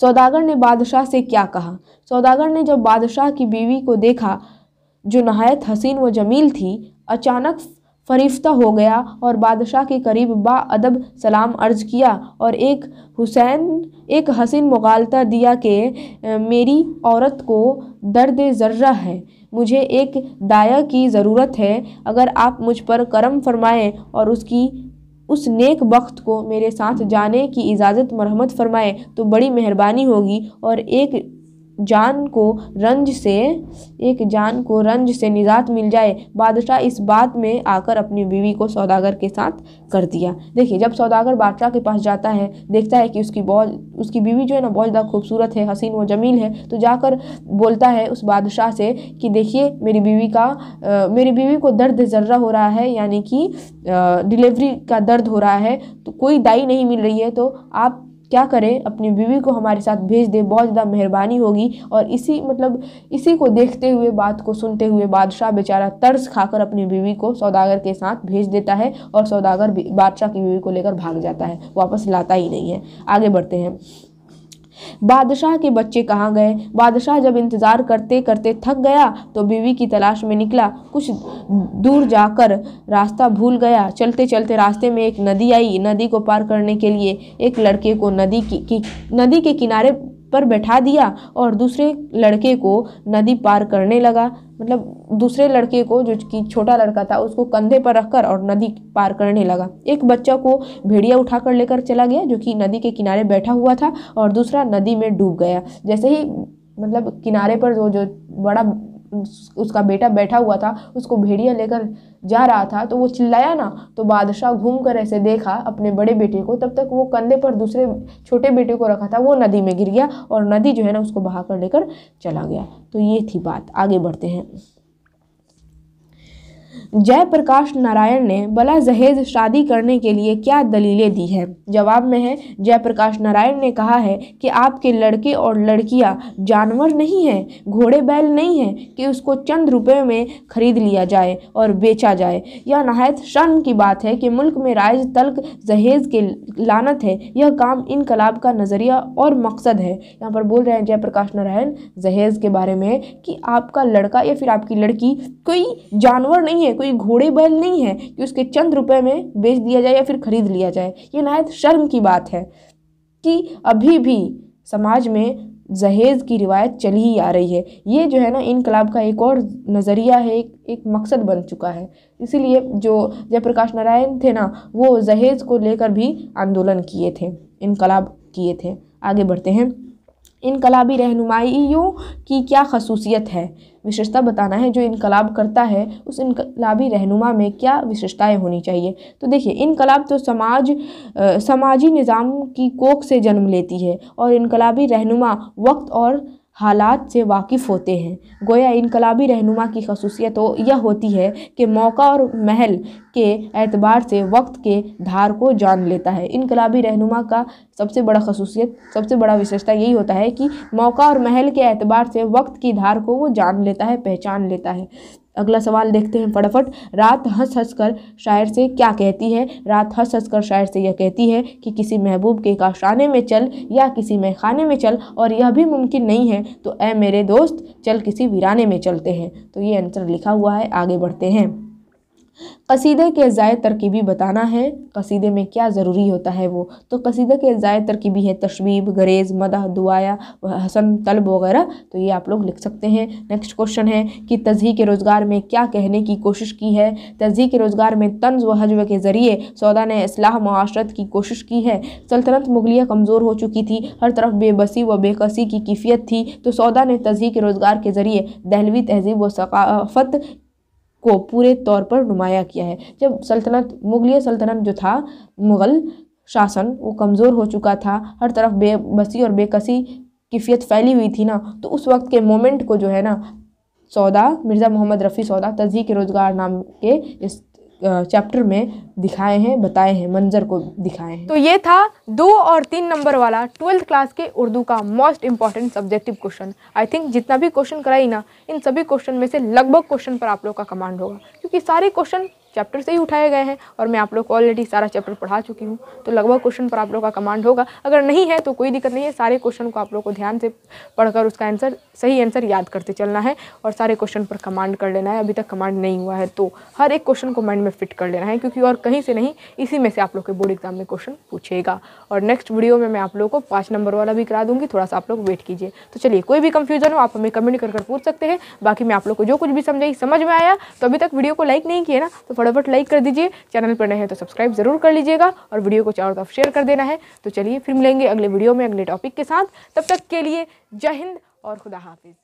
सौदागर ने बादशाह से क्या कहा सौदागर ने जब बादशाह की बीवी को देखा जो नहायत हसीन व जमील थी अचानक फरीफ्ता हो गया और बादशाह के करीब बा अदब सलाम अर्ज किया और एक हुसैन एक हसीन मुगालता दिया कि मेरी औरत को दर्द ज़र्रा है मुझे एक दाया की ज़रूरत है अगर आप मुझ पर करम फरमाएं और उसकी उस नेक वक्त को मेरे साथ जाने की इजाज़त मरहमत फरमाएं तो बड़ी मेहरबानी होगी और एक जान को रंज से एक जान को रंज से निजात मिल जाए बादशाह इस बात में आकर अपनी बीवी को सौदागर के साथ कर दिया देखिए जब सौदागर बादशाह के पास जाता है देखता है कि उसकी बहुत उसकी बीवी जो है ना बहुत ज़्यादा खूबसूरत है हसीन व जमील है तो जाकर बोलता है उस बादशाह से कि देखिए मेरी बीवी का आ, मेरी बीवी को दर्द ज़र्रा हो रहा है यानी कि डिलीवरी का दर्द हो रहा है तो कोई दाई नहीं मिल रही है तो आप क्या करें अपनी बीवी को हमारे साथ भेज दें बहुत ज़्यादा मेहरबानी होगी और इसी मतलब इसी को देखते हुए बात को सुनते हुए बादशाह बेचारा तर्स खाकर अपनी बीवी को सौदागर के साथ भेज देता है और सौदागर बादशाह की बीवी को लेकर भाग जाता है वापस लाता ही नहीं है आगे बढ़ते हैं बादशाह के बच्चे कहाँ गए बादशाह जब इंतज़ार करते करते थक गया तो बीवी की तलाश में निकला कुछ दूर जाकर रास्ता भूल गया चलते चलते रास्ते में एक नदी आई नदी को पार करने के लिए एक लड़के को नदी की, की नदी के किनारे पर बैठा दिया और दूसरे लड़के को नदी पार करने लगा मतलब दूसरे लड़के को जो कि छोटा लड़का था उसको कंधे पर रखकर और नदी पार करने लगा एक बच्चा को भेड़िया उठाकर लेकर चला गया जो कि नदी के किनारे बैठा हुआ था और दूसरा नदी में डूब गया जैसे ही मतलब किनारे पर जो जो बड़ा उसका बेटा बैठा हुआ था उसको भेड़िया लेकर जा रहा था तो वो चिल्लाया ना तो बादशाह घूम कर ऐसे देखा अपने बड़े बेटे को तब तक वो कंधे पर दूसरे छोटे बेटे को रखा था वो नदी में गिर गया और नदी जो है ना उसको बहा कर लेकर चला गया तो ये थी बात आगे बढ़ते हैं जयप्रकाश नारायण ने बला जहेज शादी करने के लिए क्या दलीलें दी है जवाब में है जयप्रकाश नारायण ने कहा है कि आपके लड़के और लड़कियां जानवर नहीं हैं घोड़े बैल नहीं हैं कि उसको चंद रुपए में खरीद लिया जाए और बेचा जाए यह नहायत शर्म की बात है कि मुल्क में राज तल्क जहेज के लानत है यह काम इनकलाब का नज़रिया और मकसद है यहाँ पर बोल रहे हैं जयप्रकाश नारायण जहेज के बारे में कि आपका लड़का या फिर आपकी लड़की कोई जानवर नहीं है कोई कोई घोड़े बैल नहीं है कि उसके चंद रुपए में बेच दिया जाए या फिर खरीद लिया जाए ये नायत शर्म की बात है कि अभी भी समाज में जहेज़ की रिवायत चली ही आ रही है ये जो है ना इनकलाब का एक और नज़रिया है एक एक मकसद बन चुका है इसीलिए जो जयप्रकाश नारायण थे ना वो जहेज़ को लेकर भी आंदोलन किए थे इनकलाब किए थे आगे बढ़ते हैं इनकलाबी रहनुमाइयों की क्या खसूसियत है विशेषता बताना है जो इनकलाब करता है उस इनकलाबी रहनुमा में क्या विशेषताएं होनी चाहिए तो देखिए इनकलाब तो समाज आ, समाजी निज़ाम की कोख से जन्म लेती है और इनकलाबी रहनुमा वक्त और हालात से वाकिफ़ होते हैं गोया इनकलाबी रहनुमा की खसूसियत हो तो यह होती है कि मौका और महल के एतबार से वक्त के धार को जान लेता है इनकलाबी रहनुमा का सबसे बड़ा खसूसियत सबसे बड़ा विशेषता यही होता है कि मौका और महल के एतबार से वक्त की धार को वो जान लेता है पहचान लेता है अगला सवाल देखते हैं फटाफट रात हंस हंस कर शायर से क्या कहती है रात हंस हंस कर शायर से यह कहती है कि किसी महबूब के काशाने में चल या किसी महखाने में चल और यह भी मुमकिन नहीं है तो ऐ मेरे दोस्त चल किसी वीराने में चलते हैं तो ये आंसर लिखा हुआ है आगे बढ़ते हैं कसीदे के ज़ाय तरकीबी बताना है कसीदे में क्या ज़रूरी होता है वो तो कसीदे के ज़ाय तरकीबी है तशबीब गरेज़ मदह दुआया हसन तलब वगैरह तो ये आप लोग लिख सकते हैं नेक्स्ट क्वेश्चन है कि तजी के रोज़गार में क्या कहने की कोशिश की है तजी के रोज़गार में तंज व हजव के ज़रिए सौदा ने असलाह माशरत की कोशिश की है सल्तनत मुगलिया कमज़ोर हो चुकी थी हर तरफ बेबसी व बेकसी की कैफियत थी तो सौदा ने तजी के रोज़गार के ज़रिए दहलवी तहजीब व सकाफ़त को पूरे तौर पर नुमाया किया है जब सल्तनत मुगलिया सल्तनत जो था मुग़ल शासन वो कमज़ोर हो चुका था हर तरफ बेबसी और बेकसी कीफियत फैली हुई थी ना तो उस वक्त के मोमेंट को जो है ना सौदा मिर्ज़ा मोहम्मद रफ़ी सौदा तजी के रोज़गार नाम के इस चैप्टर में दिखाए हैं बताए हैं मंजर को दिखाए हैं तो ये था दो और तीन नंबर वाला ट्वेल्थ क्लास के उर्दू का most important subjective question I think जितना भी क्वेश्चन कराई ना इन सभी क्वेश्चन में से लगभग क्वेश्चन पर आप लोग का कमांड होगा क्योंकि सारे क्वेश्चन चैप्टर से ही उठाए गए हैं और मैं आप लोग को ऑलरेडी सारा चैप्टर पढ़ा चुकी हूँ तो लगभग क्वेश्चन पर आप लोग का कमांड होगा अगर नहीं है तो कोई दिक्कत नहीं है सारे क्वेश्चन को आप लोग को ध्यान से पढ़कर उसका आंसर सही आंसर याद करते चलना है और सारे क्वेश्चन पर कमांड कर लेना है अभी तक कमांड नहीं हुआ है तो हर एक क्वेश्चन को माइंड में फिट कर लेना है क्योंकि और कहीं से नहीं इसी में से आप लोग के बोर्ड एग्जाम में क्वेश्चन पूछेगा और नेक्स्ट वीडियो में मैं आप लोग को पाँच नंबर वाला भी करा दूँगी थोड़ा सा आप लोग वेट कीजिए तो चलिए कोई भी कंफ्यूजन हो आप हमें कमेंट कर पूछ सकते हैं बाकी मैं आप लोग को जो कुछ भी समझाई समझ में आया तो अभी तक वीडियो को लाइक नहीं किया ना तो फटाफट लाइक कर दीजिए चैनल पर नए हैं तो सब्सक्राइब ज़रूर कर लीजिएगा और वीडियो को चारों तरफ शेयर कर देना है तो चलिए फिर मिलेंगे अगले वीडियो में अगले टॉपिक के साथ तब तक के लिए जय हिंद और खुदा हाफिज़